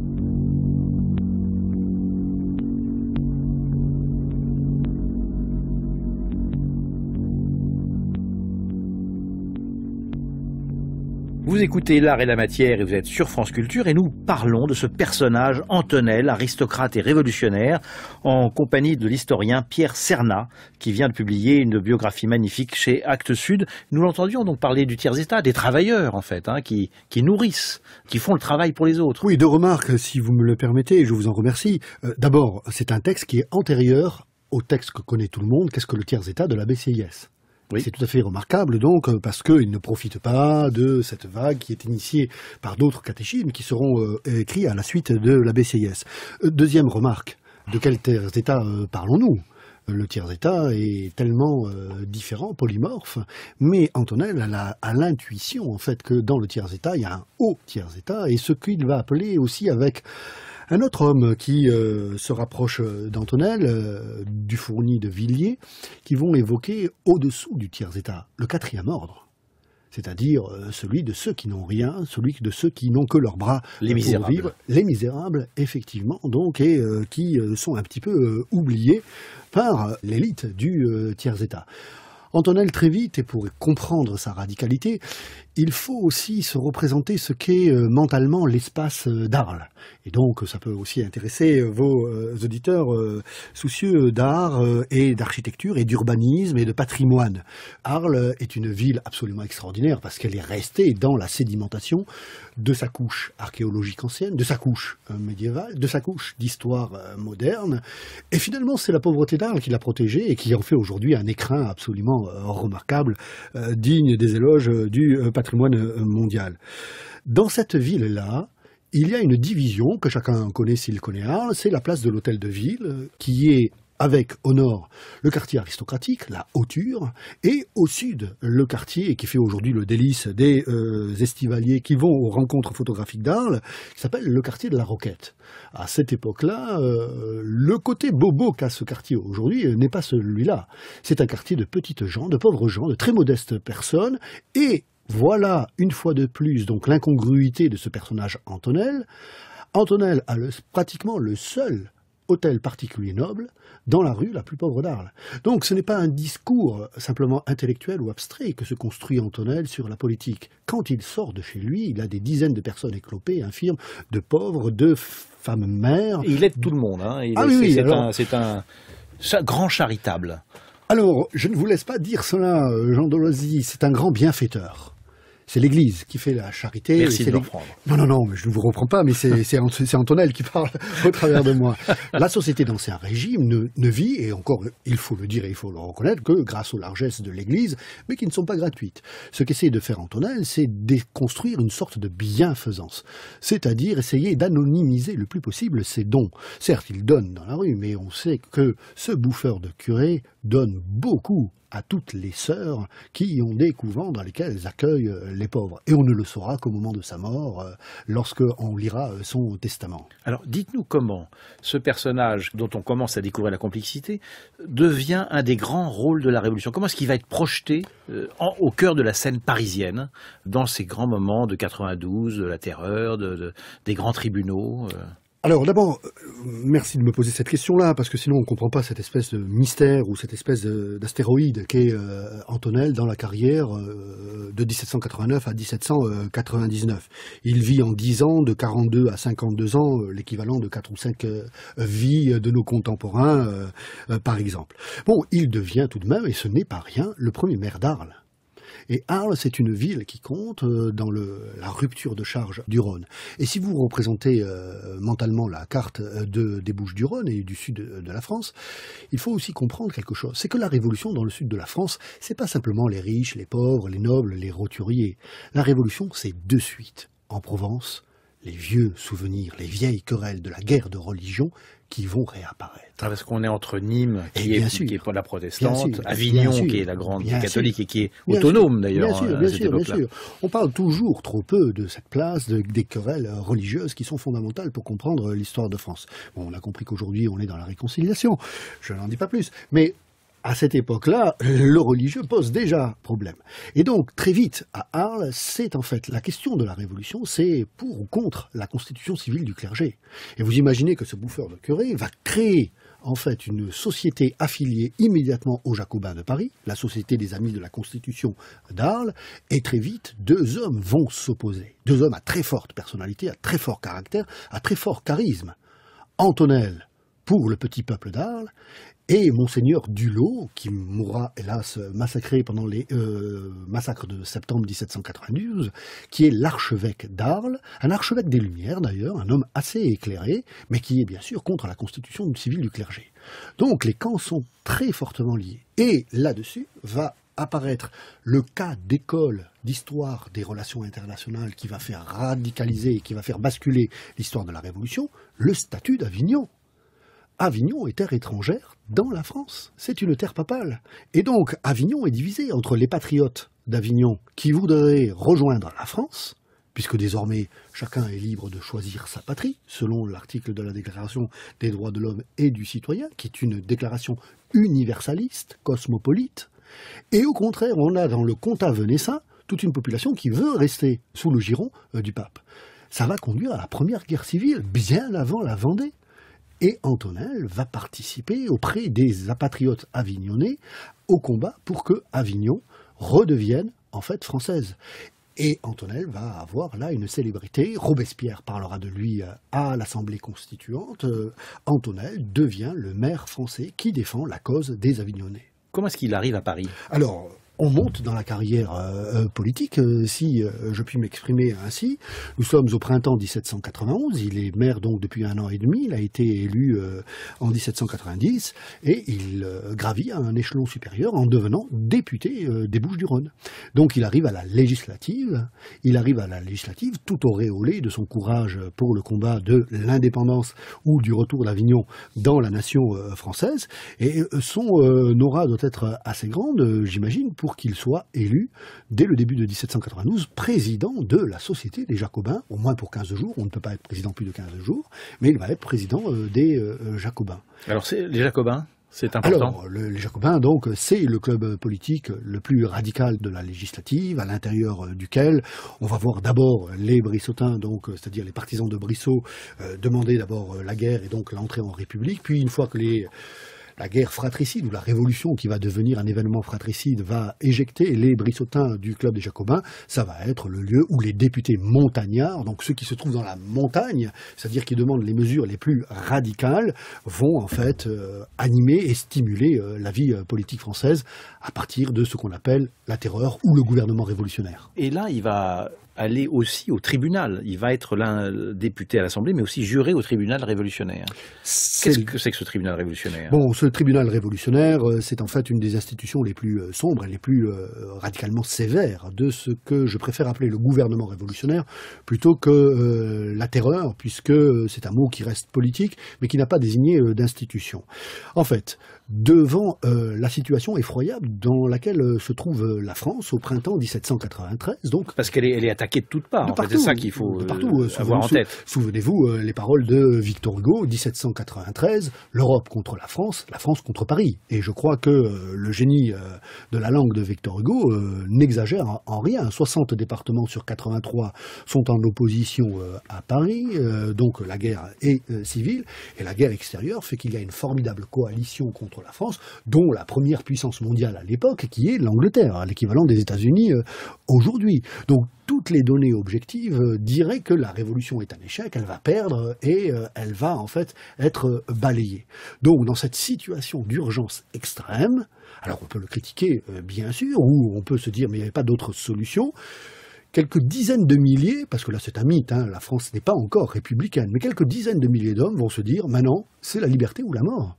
Vous écoutez L'Art et la Matière et vous êtes sur France Culture et nous parlons de ce personnage Antonel, aristocrate et révolutionnaire, en compagnie de l'historien Pierre Serna qui vient de publier une biographie magnifique chez Actes Sud. Nous l'entendions donc parler du tiers-état, des travailleurs en fait, hein, qui, nourrissent, qui font le travail pour les autres. Oui, deux remarques si vous me le permettez je vous en remercie. Euh, d'abord, c'est un texte qui est antérieur au texte que connaît tout le monde, qu'est-ce que le tiers-état de la BCIS c'est tout à fait remarquable, donc, euh, parce qu'il ne profite pas de cette vague qui est initiée par d'autres catéchismes qui seront euh, écrits à la suite de la BCIS. Euh, deuxième remarque, de quel tiers état parlons-nous le tiers-état est tellement différent, polymorphe, mais Antonel a l'intuition, en fait, que dans le tiers-état, il y a un haut tiers-état, et ce qu'il va appeler aussi avec un autre homme qui euh, se rapproche d'Antonel, euh, du fourni de Villiers, qui vont évoquer au-dessous du tiers-état, le quatrième ordre, c'est-à-dire euh, celui de ceux qui n'ont rien, celui de ceux qui n'ont que leurs bras les pour vivre, les misérables, effectivement, donc, et qui sont un petit peu oubliés par l'élite du tiers-état très vite, et pour comprendre sa radicalité, il faut aussi se représenter ce qu'est euh, mentalement l'espace euh, d'Arles. Et donc, ça peut aussi intéresser euh, vos auditeurs soucieux d'art et d'architecture et d'urbanisme et de patrimoine. Arles est une ville absolument extraordinaire parce qu'elle est restée dans la sédimentation de sa couche archéologique ancienne, de sa couche euh, médiévale, de sa couche d'histoire euh, moderne. Et finalement, c'est la pauvreté d'Arles qui l'a protégé et qui en fait aujourd'hui un écrin absolument euh, remarquable, digne des éloges du patrimoine mondial. Dans cette ville-là, il y a une division que chacun connaît s'il connaît Arles, c'est la place de l'hôtel de ville, qui est avec au nord le quartier aristocratique, la hauture, et au sud le quartier qui fait aujourd'hui le délice des euh, estivaliers qui vont aux rencontres photographiques d'Arles, qui s'appelle le quartier de la Roquette. À cette époque-là, euh, le côté bobo qu'a ce quartier aujourd'hui euh, n'est pas celui-là. C'est un quartier de petites gens, de pauvres gens, de très modestes personnes, et voilà une fois de plus donc l'incongruité de ce personnage Antonel. Antonel a pratiquement le seul hôtel particulier noble dans la rue la plus pauvre d'Arles. Donc ce n'est pas un discours simplement intellectuel ou abstrait que se construit Antonel sur la politique. Quand il sort de chez lui, il a des dizaines de personnes éclopées, infirmes, de pauvres, de femmes mères. il aide tout le monde. Hein. Ah c'est alors... un, un grand charitable. Alors, je ne vous laisse pas dire cela, euh, Jean Dolozy. c'est un grand bienfaiteur c'est l'Église qui fait la charité. Merci de reprendre. Non, non, non, mais je ne vous reprends pas, mais c'est Antonelle qui parle au travers de moi. La société dans régime ne, ne, vit, et encore, il faut le dire et il faut le reconnaître, que grâce aux largesses de l'Église, mais qui ne sont pas gratuites. Ce qu'essaie de faire Antonelle, c'est déconstruire une sorte de bienfaisance, c'est-à-dire essayer d'anonymiser le plus possible ses dons. Certes, il donne dans la rue, mais on sait que ce bouffeur de curé donne beaucoup à toutes les sœurs qui ont des couvents dans lesquels elles accueillent euh, les pauvres. Et on ne le saura qu'au moment de sa mort, euh, lorsque on lira euh, son testament. Alors dites-nous comment ce personnage, dont on commence à découvrir la complexité, devient un des grands rôles de la Révolution. Comment est-ce qu'il va être projeté au cœur de la scène parisienne, dans ces grands moments de 92, de la terreur, des grands tribunaux alors d'abord, euh, merci de me poser cette question-là, parce que sinon on ne comprend pas cette espèce de mystère ou cette espèce d'astéroïde qu'est euh, Antonel dans la carrière euh, de 1789 à 1799. Il vit en 10 ans, de 42 à 52 ans, euh, l'équivalent de 4 ou 5 vies de nos contemporains, par exemple. Bon, il devient tout de même, et ce n'est pas rien, le premier maire d'Arles. Et Arles, c'est une ville qui compte euh, dans la rupture de charge du Rhône. Et si vous représentez euh, mentalement la carte euh, des Bouches du Rhône et du sud de, la France, il faut aussi comprendre quelque chose. C'est que la Révolution dans le sud de la France, n'est pas simplement les riches, les pauvres, les nobles, les roturiers. La Révolution, c'est de suite en Provence les vieux souvenirs, les vieilles querelles de la guerre de religion qui vont réapparaître. Ah, parce qu'on est entre Nîmes, qui, est, la protestante, Avignon, qui est la grande catholique et qui est autonome d'ailleurs à bien cette époque-là. On parle toujours trop peu de cette place, des querelles religieuses qui sont fondamentales pour comprendre l'histoire de France. on a compris qu'aujourd'hui on est dans la réconciliation, je n'en dis pas plus, mais à cette époque-là, le religieux pose déjà problème. Et donc, très vite, à Arles, c'est en fait la question de la Révolution, c'est pour ou contre la constitution civile du clergé. Et vous imaginez que ce bouffeur de curé va créer en fait une société affiliée immédiatement aux Jacobins de Paris, la Société des Amis de la Constitution d'Arles, et très vite, deux hommes vont s'opposer. Deux hommes à très forte personnalité, à très fort caractère, à très fort charisme. Antonelle pour le petit peuple d'Arles et Monseigneur Dulot, qui mourra hélas massacré pendant les euh, massacres de septembre 1792, qui est l'archevêque d'Arles, un archevêque des Lumières d'ailleurs, un homme assez éclairé, mais qui est bien sûr contre la constitution civile du clergé. Donc les camps sont très fortement liés. Et là-dessus va apparaître le cas d'école d'histoire des relations internationales qui va faire radicaliser et qui va faire basculer l'histoire de la Révolution, le statut d'Avignon. Avignon est terre étrangère dans la France. C'est une terre papale. Et donc, Avignon est divisé entre les patriotes d'Avignon qui voudraient rejoindre la France, puisque désormais chacun est libre de choisir sa patrie, selon l'article de la Déclaration des droits de l'homme et du citoyen, qui est une déclaration universaliste, cosmopolite. Et au contraire, on a dans le comtat venessin toute une population qui veut rester sous le giron euh, du pape. Ça va conduire à la première guerre civile, bien avant la Vendée. Et Antonin va participer auprès des apatriotes avignonnais au combat pour que Avignon redevienne en fait française. Et Antonel va avoir là une célébrité. Robespierre parlera de lui euh, à l'Assemblée constituante. Euh, Antonel devient le maire français qui défend la cause des Avignonnais. Comment est-ce qu'il arrive à Paris Alors, on monte dans la carrière euh, euh, politique, euh, si je puis m'exprimer ainsi. Nous sommes au printemps 1791, il est maire donc depuis un an et demi, il a été élu en 1790 et il gravit à un échelon supérieur en devenant député des Bouches-du-Rhône. Donc il arrive à la législative, il arrive à la législative tout auréolé de son courage pour le combat de l'indépendance ou du retour d'Avignon dans la nation française et son aura doit être assez grande, j'imagine, pour qu'il soit élu, dès le début de 1792, président de la Société des Jacobins, au moins pour 15 jours. On ne peut pas être président plus de 15 jours, mais il va être président euh, des euh, euh, Jacobins. Alors, c'est les Jacobins c'est important. Alors, les Jacobins, donc, c'est le club politique le plus radical de la législative, à l'intérieur duquel on va voir d'abord les Brissotins, donc, c'est-à-dire les partisans de Brissot, demander d'abord la guerre et donc l'entrée en République. Puis, une fois que les la guerre fratricide ou la révolution qui va devenir un événement fratricide va éjecter les brissotins du club des Jacobins, ça va être le lieu où les députés montagnards, donc ceux qui se trouvent dans la montagne, c'est-à-dire qui demandent les mesures les plus radicales, vont en fait euh, animer et stimuler euh, la vie euh, politique française à partir de ce qu'on appelle la terreur ou le gouvernement révolutionnaire. Et là, il va aller aussi au tribunal. Il va être l'un euh, député à l'Assemblée, mais aussi juré au tribunal révolutionnaire. Qu'est-ce que c'est que ce tribunal révolutionnaire Bon, ce tribunal révolutionnaire, euh, c'est en fait une des institutions les plus euh, sombres et les plus radicalement sévères de ce que je préfère appeler le gouvernement révolutionnaire plutôt que la terreur, puisque c'est un mot qui reste politique, mais qui n'a pas désigné d'institution. En fait, devant euh, la situation effroyable dans laquelle euh, se trouve euh, la France au printemps 1793. Donc, Parce qu'elle est, attaquée de toutes parts, c'est ça qu'il faut de partout, avoir en tête. Souvenez-vous les paroles de Victor Hugo, 1793, l'Europe contre la France, la France contre Paris. Et je crois que le génie de la langue de Victor Hugo n'exagère en rien. 60 départements sur 83 sont en opposition à Paris, donc la guerre est civile, et la guerre extérieure fait qu'il y a une formidable coalition contre la France, dont la première puissance mondiale à l'époque, qui est l'Angleterre, hein, l'équivalent des États-Unis euh, aujourd'hui. Donc toutes les données objectives euh, diraient que la révolution est un échec, elle va perdre et euh, elle va en fait être balayée. Donc dans cette situation d'urgence extrême, alors on peut le critiquer bien sûr, ou on peut se dire mais il n'y avait pas d'autre solution, quelques dizaines de milliers, parce que là c'est un mythe, hein, la France n'est pas encore républicaine, mais quelques dizaines de milliers d'hommes vont se dire maintenant c'est la liberté ou la mort.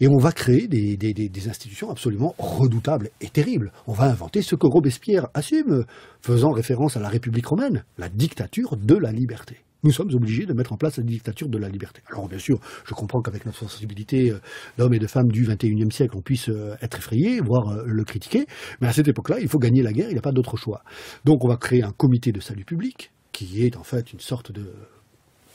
Et on va créer des, institutions absolument redoutables et terribles. On va inventer ce que Robespierre assume, faisant référence à la République romaine, la dictature de la liberté. Nous sommes obligés de mettre en place la dictature de la liberté. Alors bien sûr, je comprends qu'avec notre sensibilité euh, d'hommes et de femmes du XXIe siècle, on puisse euh, être effrayé, voire euh, le critiquer, mais à cette époque-là, il faut gagner la guerre, il n'y a pas d'autre choix. Donc on va créer un comité de salut public, qui est en fait une sorte de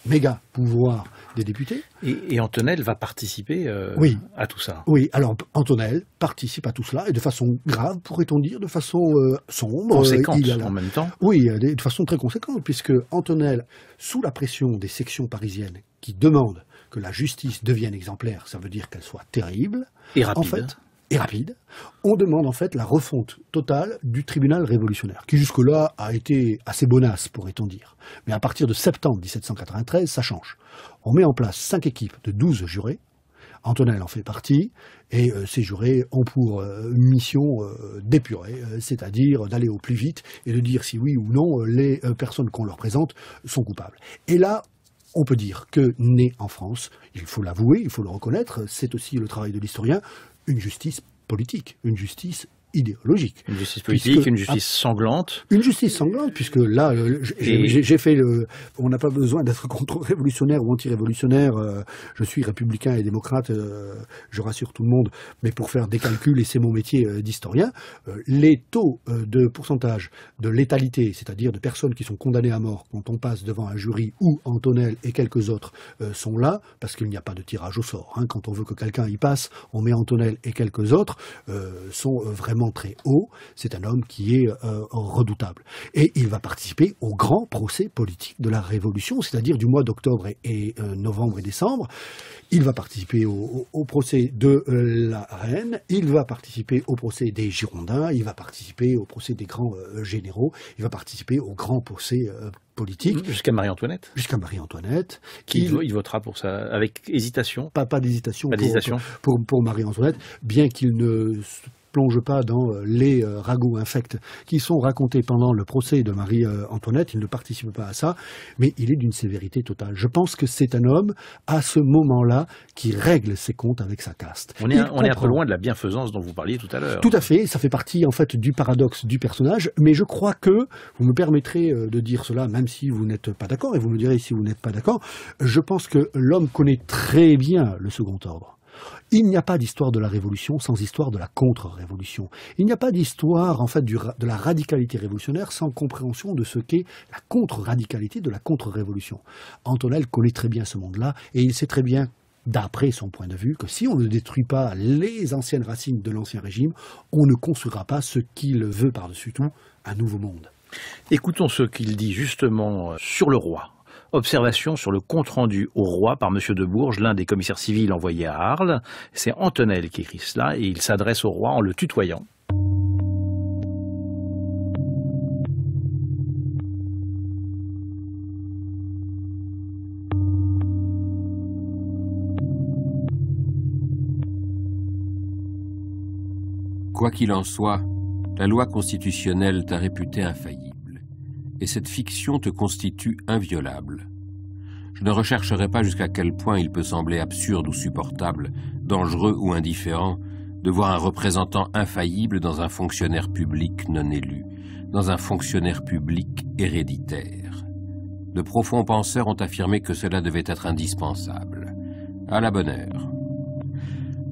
méga pouvoir des députés. Et, Antonelle Antonel va participer euh, à tout ça. Oui, alors Antonel participe à tout cela, et de façon grave, pourrait-on dire, de façon euh, sombre. Euh, conséquente il en même temps. Oui, de façon très conséquente, puisque Antonel, sous la pression des sections parisiennes qui demandent que la justice devienne exemplaire, ça veut dire qu'elle soit terrible. Et rapide. En et rapide, on demande en fait la refonte totale du tribunal révolutionnaire, qui jusque-là a été assez bonasse, pourrait-on dire. Mais à partir de septembre 1793, ça change. On met en place cinq équipes de douze jurés, Antonel en fait partie, et euh, ces jurés ont pour euh, mission euh, d'épurer, c'est-à-dire d'aller au plus vite et de dire si oui ou non les personnes qu'on leur présente sont coupables. Et là, on peut dire que né en France, il faut l'avouer, il faut le reconnaître, c'est aussi le travail de l'historien, une justice politique, une justice idéologique. Une justice politique, une justice sanglante. Une justice sanglante, puisque là, euh, j'ai fait le. On n'a pas besoin d'être contre-révolutionnaire ou anti-révolutionnaire. Euh, je suis républicain et démocrate, euh, je rassure tout le monde, mais pour faire des calculs, et c'est mon métier d'historien, les taux de pourcentage de létalité, c'est-à-dire de personnes qui sont condamnées à mort quand on passe devant un jury ou Antonel et quelques autres sont là, parce qu'il n'y a pas de tirage au sort. Hein. Quand on veut que quelqu'un y passe, on met Antonel et quelques autres, sont vraiment très haut. C'est un homme qui est euh, redoutable. Et il va participer au grand procès politique de la Révolution, c'est-à-dire du mois d'octobre et, euh, novembre et décembre. Il va participer au, procès de euh, la reine, il va participer au procès des Girondins, il va participer au procès des grands généraux, il va participer au grand procès politique. Jusqu'à Marie-Antoinette. Jusqu'à Marie-Antoinette. Qui il, votera pour ça avec hésitation. Pas, pas d'hésitation. pour Marie-Antoinette, bien qu'il ne plonge pas dans euh, les euh, ragots infects qui sont racontés pendant le procès de Marie-Antoinette. Euh, il ne participe pas à ça, mais il est d'une sévérité totale. Je pense que c'est un homme, à ce moment-là, qui règle ses comptes avec sa caste. On est, un peu loin de la bienfaisance dont vous parliez tout à l'heure. Tout à fait. Ça fait partie, en fait, du paradoxe du personnage. Mais je crois que, vous me permettrez de dire cela, même si vous n'êtes pas d'accord, et vous me direz si vous n'êtes pas d'accord, je pense que l'homme connaît très bien le second ordre. Il n'y a pas d'histoire de la révolution sans histoire de la contre-révolution. Il n'y a pas d'histoire en fait de la radicalité révolutionnaire sans compréhension de ce qu'est la contre-radicalité de la contre-révolution. Antonel connaît très bien ce monde-là et il sait très bien d'après son point de vue, que si on ne détruit pas les anciennes racines de l'ancien régime, on ne construira pas ce qu'il veut par-dessus tout, un nouveau monde. Écoutons ce qu'il dit justement euh, sur le roi Observation sur le compte-rendu au roi par M. de Bourges, l'un des commissaires civils envoyés à Arles. C'est Antonelle qui écrit cela et il s'adresse au roi en le tutoyant. Quoi qu'il en soit, la loi constitutionnelle t'a réputé infaillible et cette fiction te constitue inviolable. Je ne rechercherai pas jusqu'à quel point il peut sembler absurde ou supportable, dangereux ou indifférent, de voir un représentant infaillible dans un fonctionnaire public non élu, dans un fonctionnaire public héréditaire. De profonds penseurs ont affirmé que cela devait être indispensable. À la bonne heure.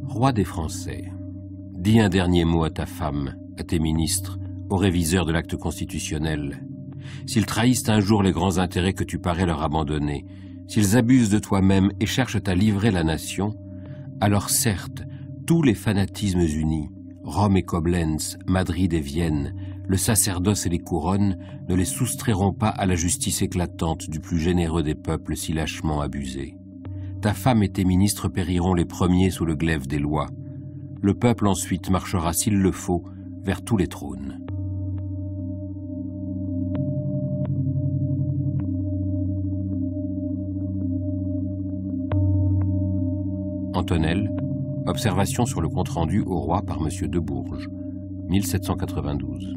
Roi des Français, dis un dernier mot à ta femme, à tes ministres, au réviseur de l'acte constitutionnel, s'ils trahissent un jour les grands intérêts que tu parais leur abandonner, s'ils abusent de toi-même et cherchent à livrer la nation, alors certes, tous les fanatismes unis, Rome et Koblenz, Madrid et Vienne, le sacerdoce et les couronnes ne les soustrairont pas à la justice éclatante du plus généreux des peuples si lâchement abusés. Ta femme et tes ministres périront les premiers sous le glaive des lois. Le peuple ensuite marchera, s'il le faut, vers tous les trônes. Antonelle, Observation sur le compte-rendu au roi par M. de Bourges, 1792.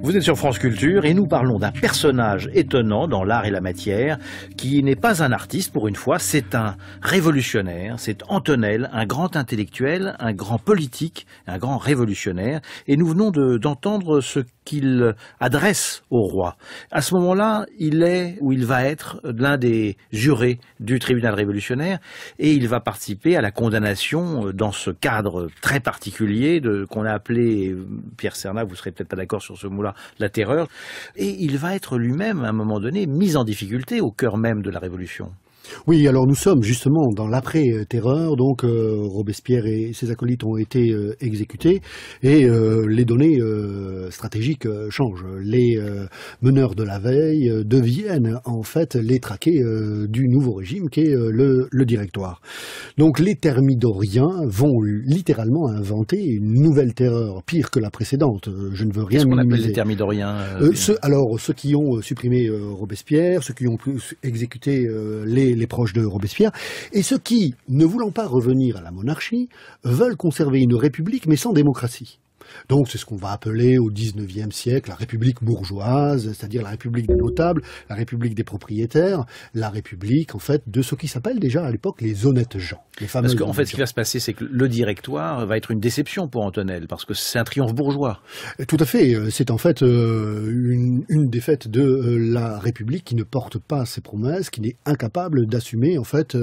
Vous êtes sur France Culture et nous parlons d'un personnage étonnant dans l'art et la matière qui n'est pas un artiste pour une fois, c'est un révolutionnaire, c'est Antonel, un grand intellectuel, un grand politique, un grand révolutionnaire et nous venons d'entendre ce qu'il adresse au roi. À ce moment-là, il est ou il va être l'un des jurés du tribunal révolutionnaire et il va participer à la condamnation euh, dans ce cadre très particulier qu'on a appelé, Pierre Serna, vous serez peut-être pas d'accord sur ce mot-là, la terreur. Et il va être lui-même, à un moment donné, mis en difficulté au cœur même de la révolution. Oui, alors nous sommes justement dans l'après-terreur, donc euh, Robespierre et ses acolytes ont été euh, exécutés et euh, les données stratégiques changent. Les meneurs de la veille deviennent en fait les traqués du nouveau régime qui est le, directoire. Donc les thermidoriens vont littéralement inventer une nouvelle terreur, pire que la précédente. Je ne veux rien Qu'est-ce qu'on appelle les thermidoriens Alors ceux qui ont supprimé Robespierre, ceux qui ont exécuté les les proches de Robespierre, et ceux qui, ne voulant pas revenir à la monarchie, veulent conserver une république mais sans démocratie. Donc c'est ce qu'on va appeler au XIXe siècle la République bourgeoise, c'est-à-dire la République des notables, la République des propriétaires, la République en fait de ce qui s'appelle déjà à l'époque les honnêtes gens. parce qu'en en fait ce qui va se passer c'est que le directoire va être une déception pour Antonelle, parce que c'est un triomphe bourgeois. Euh, tout à fait, euh, c'est en fait euh, une, défaite de la République qui ne porte pas ses promesses, qui n'est incapable d'assumer en fait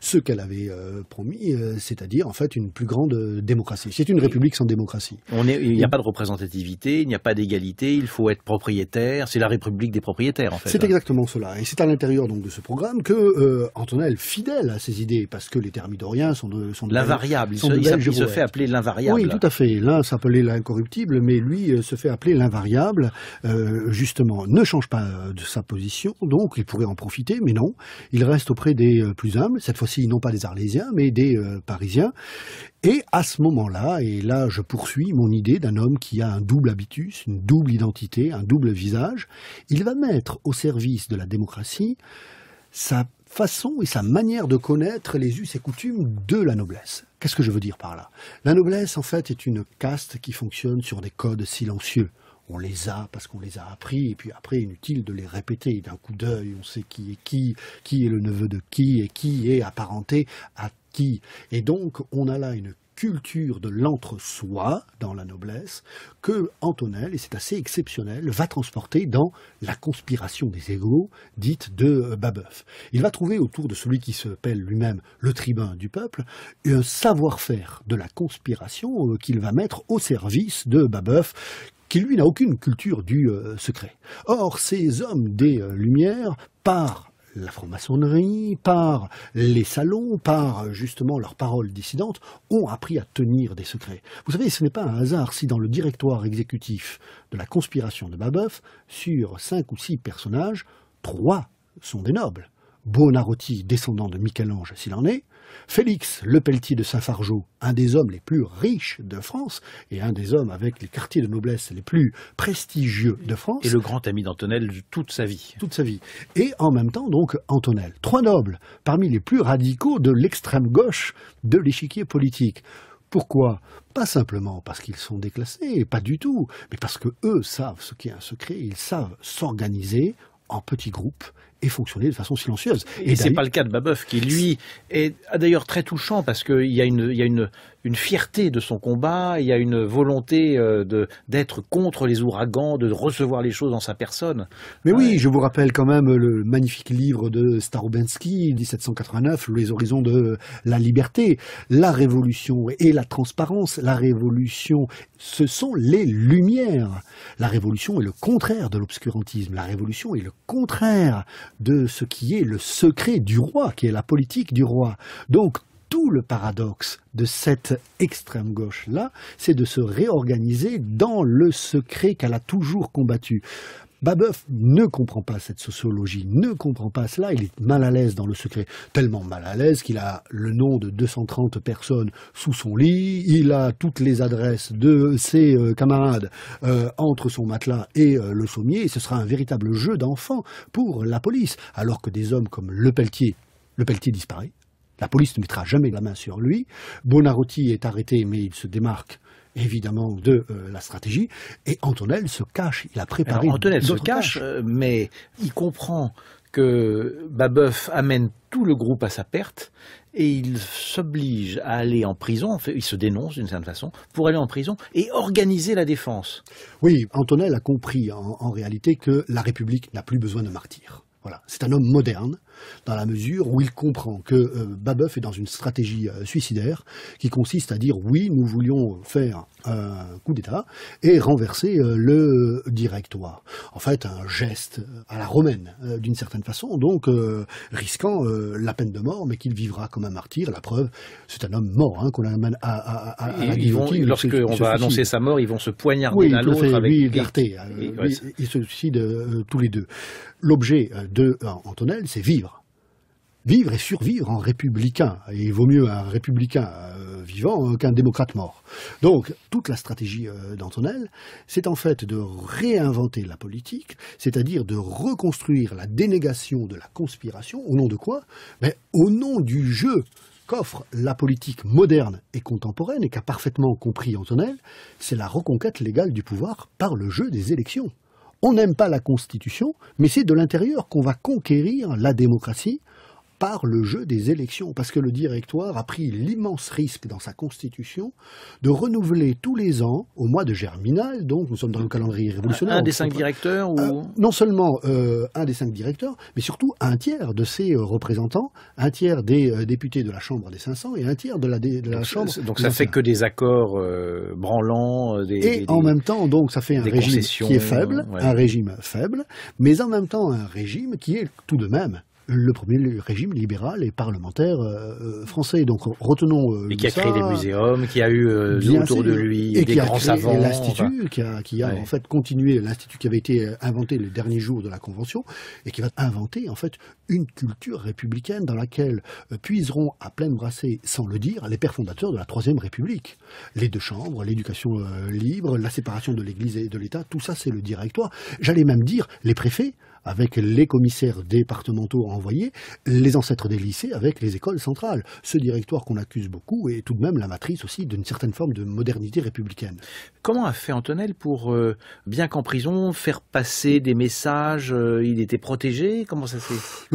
ce qu'elle avait promis, c'est-à-dire en fait une plus grande démocratie. C'est une République sans démocratie il n'y a pas de représentativité, il n'y a pas d'égalité, il faut être propriétaire, c'est la République des propriétaires en fait. C'est hein. exactement cela, et c'est à l'intérieur donc de ce programme que euh, fidèle à ses idées, parce que les thermidoriens sont de, sont de la il, se, fait appeler l'invariable. Oui, tout à fait. L'un s'appelait l'incorruptible, mais lui euh, se fait appeler l'invariable. Euh, justement, ne change pas euh, de sa position, donc il pourrait en profiter, mais non, il reste auprès des plus humbles. Cette fois-ci, non pas des Arlésiens, mais des Parisiens, et à ce moment-là, et là je poursuis mon idée d'un homme qui a un double habitus, une double identité, un double visage, il va mettre au service de la démocratie sa façon et sa manière de connaître les us et coutumes de la noblesse. Qu'est-ce que je veux dire par là La noblesse, en fait, est une caste qui fonctionne sur des codes silencieux. On les a parce qu'on les a appris, et puis après, inutile de les répéter. D'un coup d'œil, on sait qui est qui, qui est le neveu de qui, et qui est apparenté à et donc, on a là une culture de l'entre-soi dans la noblesse que Antonel, et c'est assez exceptionnel, va transporter dans la conspiration des égaux, dite de euh, Babeuf. Il va trouver autour de celui qui se s'appelle lui-même le tribun du peuple un savoir-faire de la conspiration euh, qu'il va mettre au service de Babeuf, qui lui n'a aucune culture du euh, secret. Or, ces hommes des Lumières, par la franc-maçonnerie, par les salons, par justement leurs paroles dissidentes, ont appris à tenir des secrets. Vous savez, ce n'est pas un hasard si dans le directoire exécutif de la conspiration de Babeuf, sur cinq ou six personnages, trois sont des nobles. Bonarotti, descendant de Michel-Ange s'il en est, Félix Lepelletier de Saint-Fargeau, un des hommes les plus riches de France et un des hommes avec les quartiers de noblesse les plus prestigieux de France. Et le grand ami d'Antonel toute sa vie. Toute sa vie. Et en même temps, donc, Antonel. Trois nobles, parmi les plus radicaux de l'extrême gauche de l'échiquier politique. Pourquoi Pas simplement parce qu'ils sont déclassés, pas du tout, mais parce que eux savent ce qui est un secret, ils savent s'organiser en petits groupes et fonctionner de façon silencieuse. Et, ce n'est pas le cas de Babeuf, qui lui est ah, d'ailleurs très touchant parce qu'il y a une, il y a une, une fierté de son combat, il y a une volonté euh, de d'être contre les ouragans, de recevoir les choses dans sa personne. Mais oui, je vous rappelle quand même le magnifique livre de Starobinski, 1789, Les horizons de la liberté, la révolution et la transparence. La révolution, ce sont les lumières. La révolution est le contraire de l'obscurantisme. La révolution est le contraire de ce qui est le secret du roi, qui est la politique du roi. Donc tout le paradoxe de cette extrême gauche-là, c'est de se réorganiser dans le secret qu'elle a toujours combattu. Babeuf ne comprend pas cette sociologie, ne comprend pas cela, il est mal à l'aise dans le secret, tellement mal à l'aise qu'il a le nom de 230 personnes sous son lit, il a toutes les adresses de ses euh, camarades euh, entre son matelas et euh, le sommier, et ce sera un véritable jeu d'enfant pour la police, alors que des hommes comme Le Pelletier, Le Pelletier disparaît, la police ne mettra jamais la main sur lui, Bonarotti est arrêté mais il se démarque évidemment de euh, la stratégie. Et Antonel se cache, il a préparé. Alors, Antonel se cache, euh, mais il comprend que Babeuf amène tout le groupe à sa perte et il s'oblige à aller en prison, fait, il se dénonce d'une certaine façon, pour aller en prison et organiser la défense. Oui, Antonel a compris en réalité que la République n'a plus besoin de martyrs. Voilà. C'est un homme moderne, dans la mesure où il comprend que euh, Babeuf est dans une stratégie euh, suicidaire qui consiste à dire oui, nous voulions faire un coup d'État et renverser euh, le directoire. En fait, un geste à la romaine, d'une certaine façon, donc risquant la peine de mort, mais qu'il vivra comme un martyr. La preuve, c'est un homme mort hein, qu'on amène à, à, à, la guillotine. va annoncer sa mort, ils vont se poignarder oui, l'un l'autre avec lui, ils se suicident tous les deux. L'objet euh, de euh, Antonel, c'est vivre. Vivre et survivre en républicain. Et il vaut mieux un républicain euh, vivant hein, qu'un démocrate mort. Donc, toute la stratégie d'Antonel, c'est en fait de réinventer la politique, c'est-à-dire de reconstruire la dénégation de la conspiration, au nom de quoi Mais ben, Au nom du jeu qu'offre la politique moderne et contemporaine, et qu'a parfaitement compris Antonel, c'est la reconquête légale du pouvoir par le jeu des élections. On n'aime pas la Constitution, mais c'est de l'intérieur qu'on va conquérir la démocratie, par le jeu des élections, parce que le directoire a pris l'immense risque dans sa constitution de renouveler tous les ans, au mois de germinal, donc nous sommes dans le calendrier révolutionnaire. Un des cinq directeurs euh, non seulement euh, un des cinq directeurs, mais surtout un tiers de ses euh, représentants, un tiers des députés de la Chambre des 500 et un tiers de la, de la Chambre. Donc ça fait que des accords branlants. Des, et en même temps, donc ça fait un régime qui est faible, un régime faible, mais en même temps un régime qui est tout de même le premier régime libéral et parlementaire euh, euh, français. Donc retenons. Euh, et qui a créé des muséums, qui a eu autour de lui des grands savants. L'Institut, qui a, en fait continué, l'Institut qui avait été inventé les derniers jours de la Convention et qui va inventer en fait une culture républicaine dans laquelle puiseront à pleine brassée, sans le dire, les pères fondateurs de la Troisième République. Les deux chambres, l'éducation libre, la séparation de l'Église et de l'État, tout ça c'est le directoire. J'allais même dire les préfets, avec les commissaires départementaux envoyés, les ancêtres des lycées avec les écoles centrales. Ce directoire qu'on accuse beaucoup est tout de même la matrice aussi d'une certaine forme de modernité républicaine. Comment a fait Antonel pour, euh, bien qu'en prison, faire passer des messages euh, Il était protégé Comment ça se fait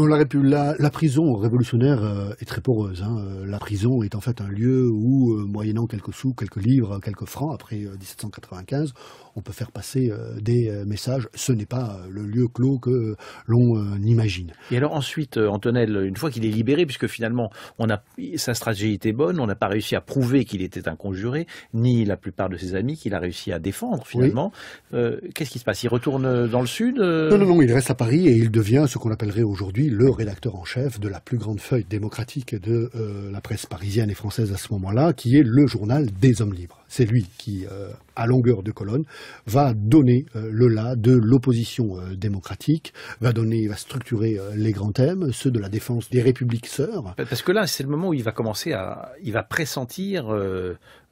la, prison révolutionnaire euh, est très poreuse. Hein. La prison est en fait un lieu où, moyennant quelques sous, quelques livres, quelques francs, après 1795, on peut faire passer des messages. Ce n'est pas le lieu clos que euh, l'on euh, imagine. Et alors ensuite, euh, Antonel, une fois qu'il est libéré, puisque finalement on a, sa stratégie était bonne, on n'a pas réussi à prouver qu'il était un conjuré, ni la plupart de ses amis qu'il a réussi à défendre finalement, qu'est-ce qui se passe Il retourne dans le sud Non, non, non, il reste à Paris et il devient ce qu'on appellerait aujourd'hui le rédacteur en chef de la plus grande feuille démocratique de la presse parisienne et française à ce moment-là, qui est le journal des hommes libres c'est lui qui, euh, à longueur de colonne, va donner euh, le là de l'opposition euh, démocratique, va donner, va structurer les grands thèmes, ceux de la défense des républiques sœurs. Parce que là, c'est le moment où il va commencer à, il va pressentir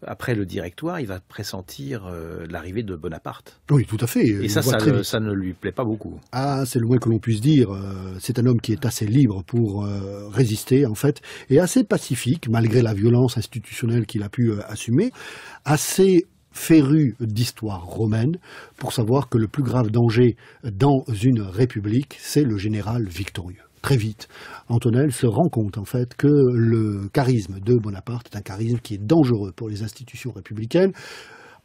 après le directoire, il va pressentir euh, l'arrivée de Bonaparte. Oui, tout à fait. Et ça, ça, ne lui plaît pas beaucoup. Ah, c'est le moins que l'on puisse dire. Euh, c'est un homme qui est assez libre pour euh, résister, en fait, et assez pacifique, malgré la violence institutionnelle qu'il a pu assumer, assez féru d'histoire romaine pour savoir que le plus grave danger dans une république, c'est le général victorieux très vite, Antonelle se rend compte en fait que le charisme de Bonaparte est un charisme qui est dangereux pour les institutions républicaines.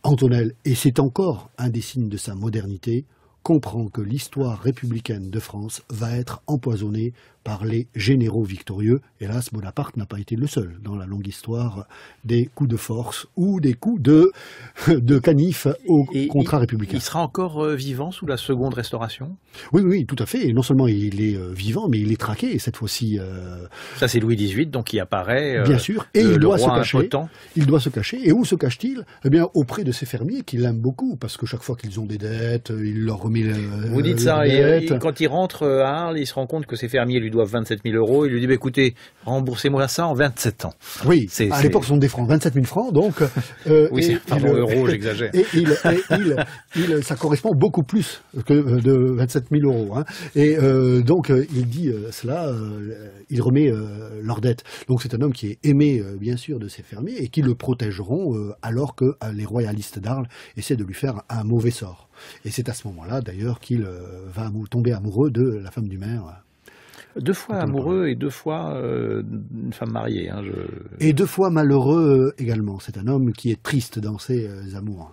Antonelle, et c'est encore un des signes de sa modernité, comprend que l'histoire républicaine de France va être empoisonnée par les généraux victorieux. Hélas, Bonaparte n'a pas été le seul dans la longue histoire des coups de force ou des coups de, de canif au contrat républicain. Il sera encore euh, vivant sous la seconde restauration Oui, oui, tout à fait. Et non seulement il est euh, vivant, mais il est traqué cette fois-ci. Euh, Ça, c'est Louis XVIII, donc il apparaît. Bien sûr, et il doit se cacher. Il doit se cacher. Et où se cache-t-il Eh bien, auprès de ses fermiers qui l'aiment beaucoup, parce que chaque fois qu'ils ont des dettes, il leur remettent vous dites ça, et, quand il rentre euh, à Arles, il se rend compte que ses fermiers lui doivent 27 000 euros. Il lui dit, bah, écoutez, remboursez-moi ça en 27 ans. Oui, à l'époque, ce sont des francs, 27 000 francs, donc. Euh, oui, c'est pardon, euh, euros, j'exagère. Et, ça correspond beaucoup plus que euh, de 27 000 euros. Hein. Et donc, il dit cela, il remet leur dette. Donc, c'est un homme qui est aimé, bien sûr, de ses fermiers et qui le protégeront alors que les royalistes d'Arles essaient de lui faire un mauvais sort. Et c'est à ce moment-là, d'ailleurs, qu'il euh, va tomber amoureux de la femme du maire. Deux fois amoureux et deux fois euh, une femme mariée. Hein, et deux fois malheureux euh, également. C'est un homme qui est triste dans ses amours.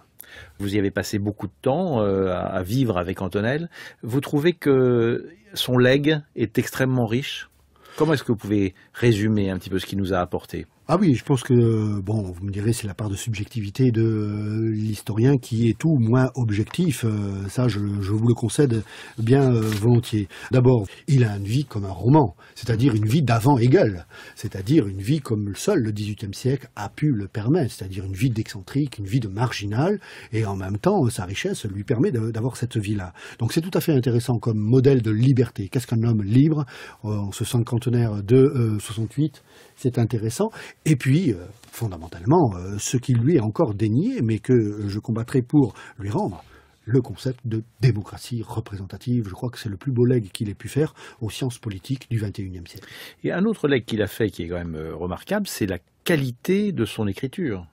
Vous y avez passé beaucoup de temps à vivre avec Antonelle. Vous trouvez que son legs est extrêmement riche Comment est-ce que vous pouvez résumer un petit peu ce qu'il nous a apporté ah oui, je pense que, bon, vous me direz, c'est la part de subjectivité de euh, l'historien qui est tout moins objectif. Euh, ça, je, vous le concède bien euh, volontiers. D'abord, il a une vie comme un roman, c'est-à-dire une vie d'avant Hegel, c'est-à-dire une vie comme seul le XVIIIe siècle a pu le permettre, c'est-à-dire une vie d'excentrique, une vie de marginal, et en même temps, sa richesse lui permet d'avoir cette vie-là. Donc c'est tout à fait intéressant comme modèle de liberté. Qu'est-ce qu'un homme libre en ce cinquantenaire de 68 C'est intéressant. Et puis, euh, fondamentalement, euh, ce qui lui est encore dénié, mais que je combattrai pour lui rendre, le concept de démocratie représentative. Je crois que c'est le plus beau leg qu'il ait pu faire aux sciences politiques du XXIe siècle. Et un autre leg qu'il a fait qui est quand même euh, remarquable, c'est la qualité de son écriture.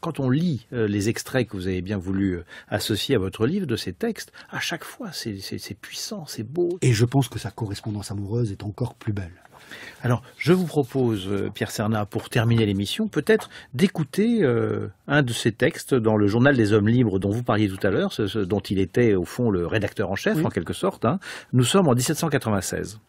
quand on lit les extraits que vous avez bien voulu associer à votre livre de ses textes, à chaque fois, c'est puissant, c'est beau. Et je pense que sa correspondance amoureuse est encore plus belle. Alors, je vous propose, euh, Pierre Cernat, pour terminer l'émission, peut-être d'écouter euh, un de ses textes dans le journal des hommes libres dont vous parliez tout à l'heure, ce, dont il était au fond le rédacteur en chef, en quelque sorte. Hein. Nous sommes en 1796.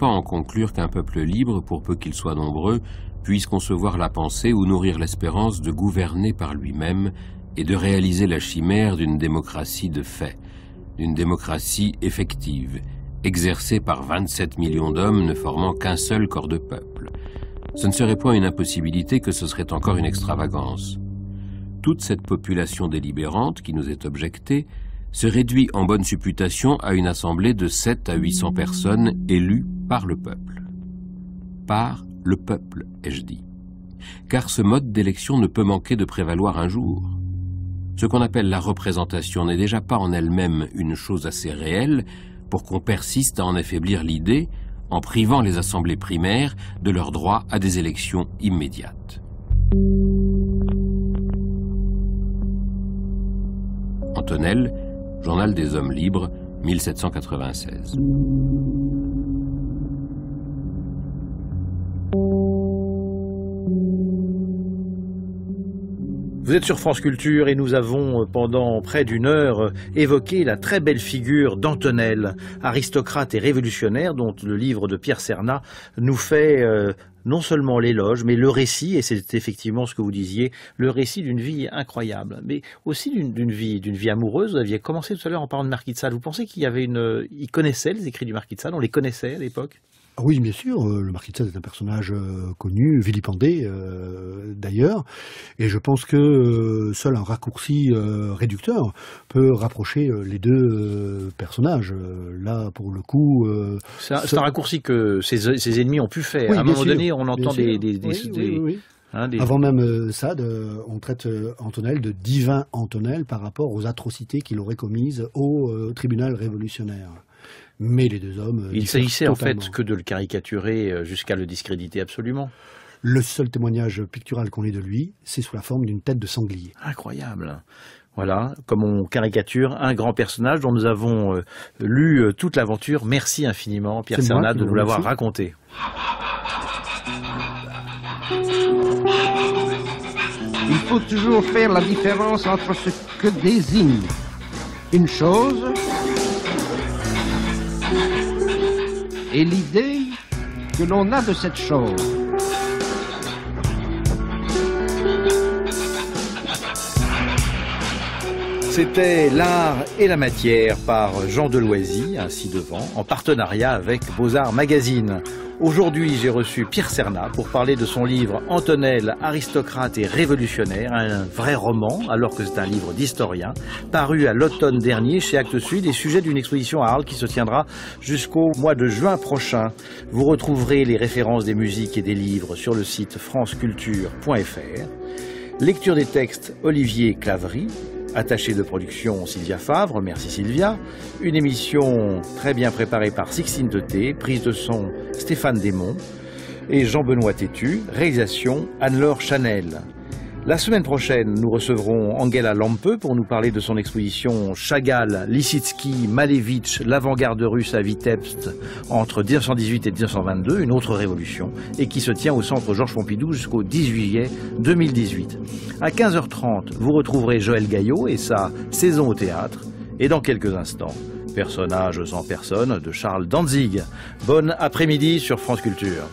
pas en conclure qu'un peuple libre, pour peu qu'il soit nombreux, puisse concevoir la pensée ou nourrir l'espérance de gouverner par lui-même et de réaliser la chimère d'une démocratie de fait, d'une démocratie effective, exercée par 27 millions d'hommes ne formant qu'un seul corps de peuple. Ce ne serait point une impossibilité que ce serait encore une extravagance. Toute cette population délibérante qui nous est objectée se réduit en bonne supputation à une assemblée de 7 à 800 personnes élues par le peuple. Par le peuple, ai-je dit. Car ce mode d'élection ne peut manquer de prévaloir un jour. Ce qu'on appelle la représentation n'est déjà pas en elle-même une chose assez réelle pour qu'on persiste à en affaiblir l'idée en privant les assemblées primaires de leur droit à des élections immédiates. Antonelle Journal des hommes libres, 1796. Vous êtes sur France Culture et nous avons euh, pendant près d'une heure euh, évoqué la très belle figure d'Antonelle, aristocrate et révolutionnaire dont le livre de Pierre Serna nous fait euh, non seulement l'éloge, mais le récit, et c'est effectivement ce que vous disiez, le récit d'une vie incroyable, mais aussi d'une vie, d'une vie amoureuse. Vous aviez commencé tout à l'heure en parlant de Marquis de Sade. Vous pensez qu'il y avait une, connaissait les écrits du Marquis de Sade, on les connaissait à l'époque ah oui, bien sûr. Euh, le Marquis de Sade est un personnage euh, connu, vilipendé euh, d'ailleurs. Et je pense que seul un raccourci réducteur peut rapprocher les deux personnages. Là, pour le coup. c'est un, raccourci que ses, ennemis ont pu faire. à un moment donné, on entend hein, des. Avant même Sade, on traite Antonel de divin Antonel par rapport aux atrocités qu'il aurait commises au tribunal révolutionnaire. Mais les deux hommes. Euh, Il s'agissait en fait que de le caricaturer euh, jusqu'à le discréditer absolument. Le seul témoignage pictural qu'on ait de lui, c'est sous la forme d'une tête de sanglier. Incroyable. Voilà, comme on caricature un grand personnage dont nous avons euh, lu toute l'aventure. Merci infiniment, Pierre Serna, de nous l'avoir raconté. Il faut toujours faire la différence entre ce que désigne une chose et l'idée que l'on a de cette chose. C'était L'art et la matière par Jean Deloisy, ainsi devant, en partenariat avec Beaux-Arts Magazine. Aujourd'hui, j'ai reçu Pierre Cernat pour parler de son livre Antonelle, aristocrate et révolutionnaire, un vrai roman, alors que c'est un livre d'historien, paru à l'automne dernier chez Actes Sud et sujet d'une exposition à Arles qui se tiendra jusqu'au mois de juin prochain. Vous retrouverez les références des musiques et des livres sur le site franceculture.fr. Lecture des textes Olivier Claverie, Attaché de production Sylvia Favre, merci Sylvia. Une émission très bien préparée par Sixtine T, prise de son Stéphane Desmond et Jean-Benoît Tétu, réalisation Anne-Laure Chanel. La semaine prochaine, nous recevrons Angela Lampe pour nous parler de son exposition Chagall, Lissitsky, Malevitch, l'avant-garde russe à Vitebsk entre 1918 et 1922, une autre révolution, et qui se tient au centre Georges Pompidou jusqu'au 18 juillet 2018. À 15h30, vous retrouverez Joël Gaillot et sa saison au théâtre, et dans quelques instants, Personnages en personne de Charles Danzig. Bonne après-midi sur France Culture.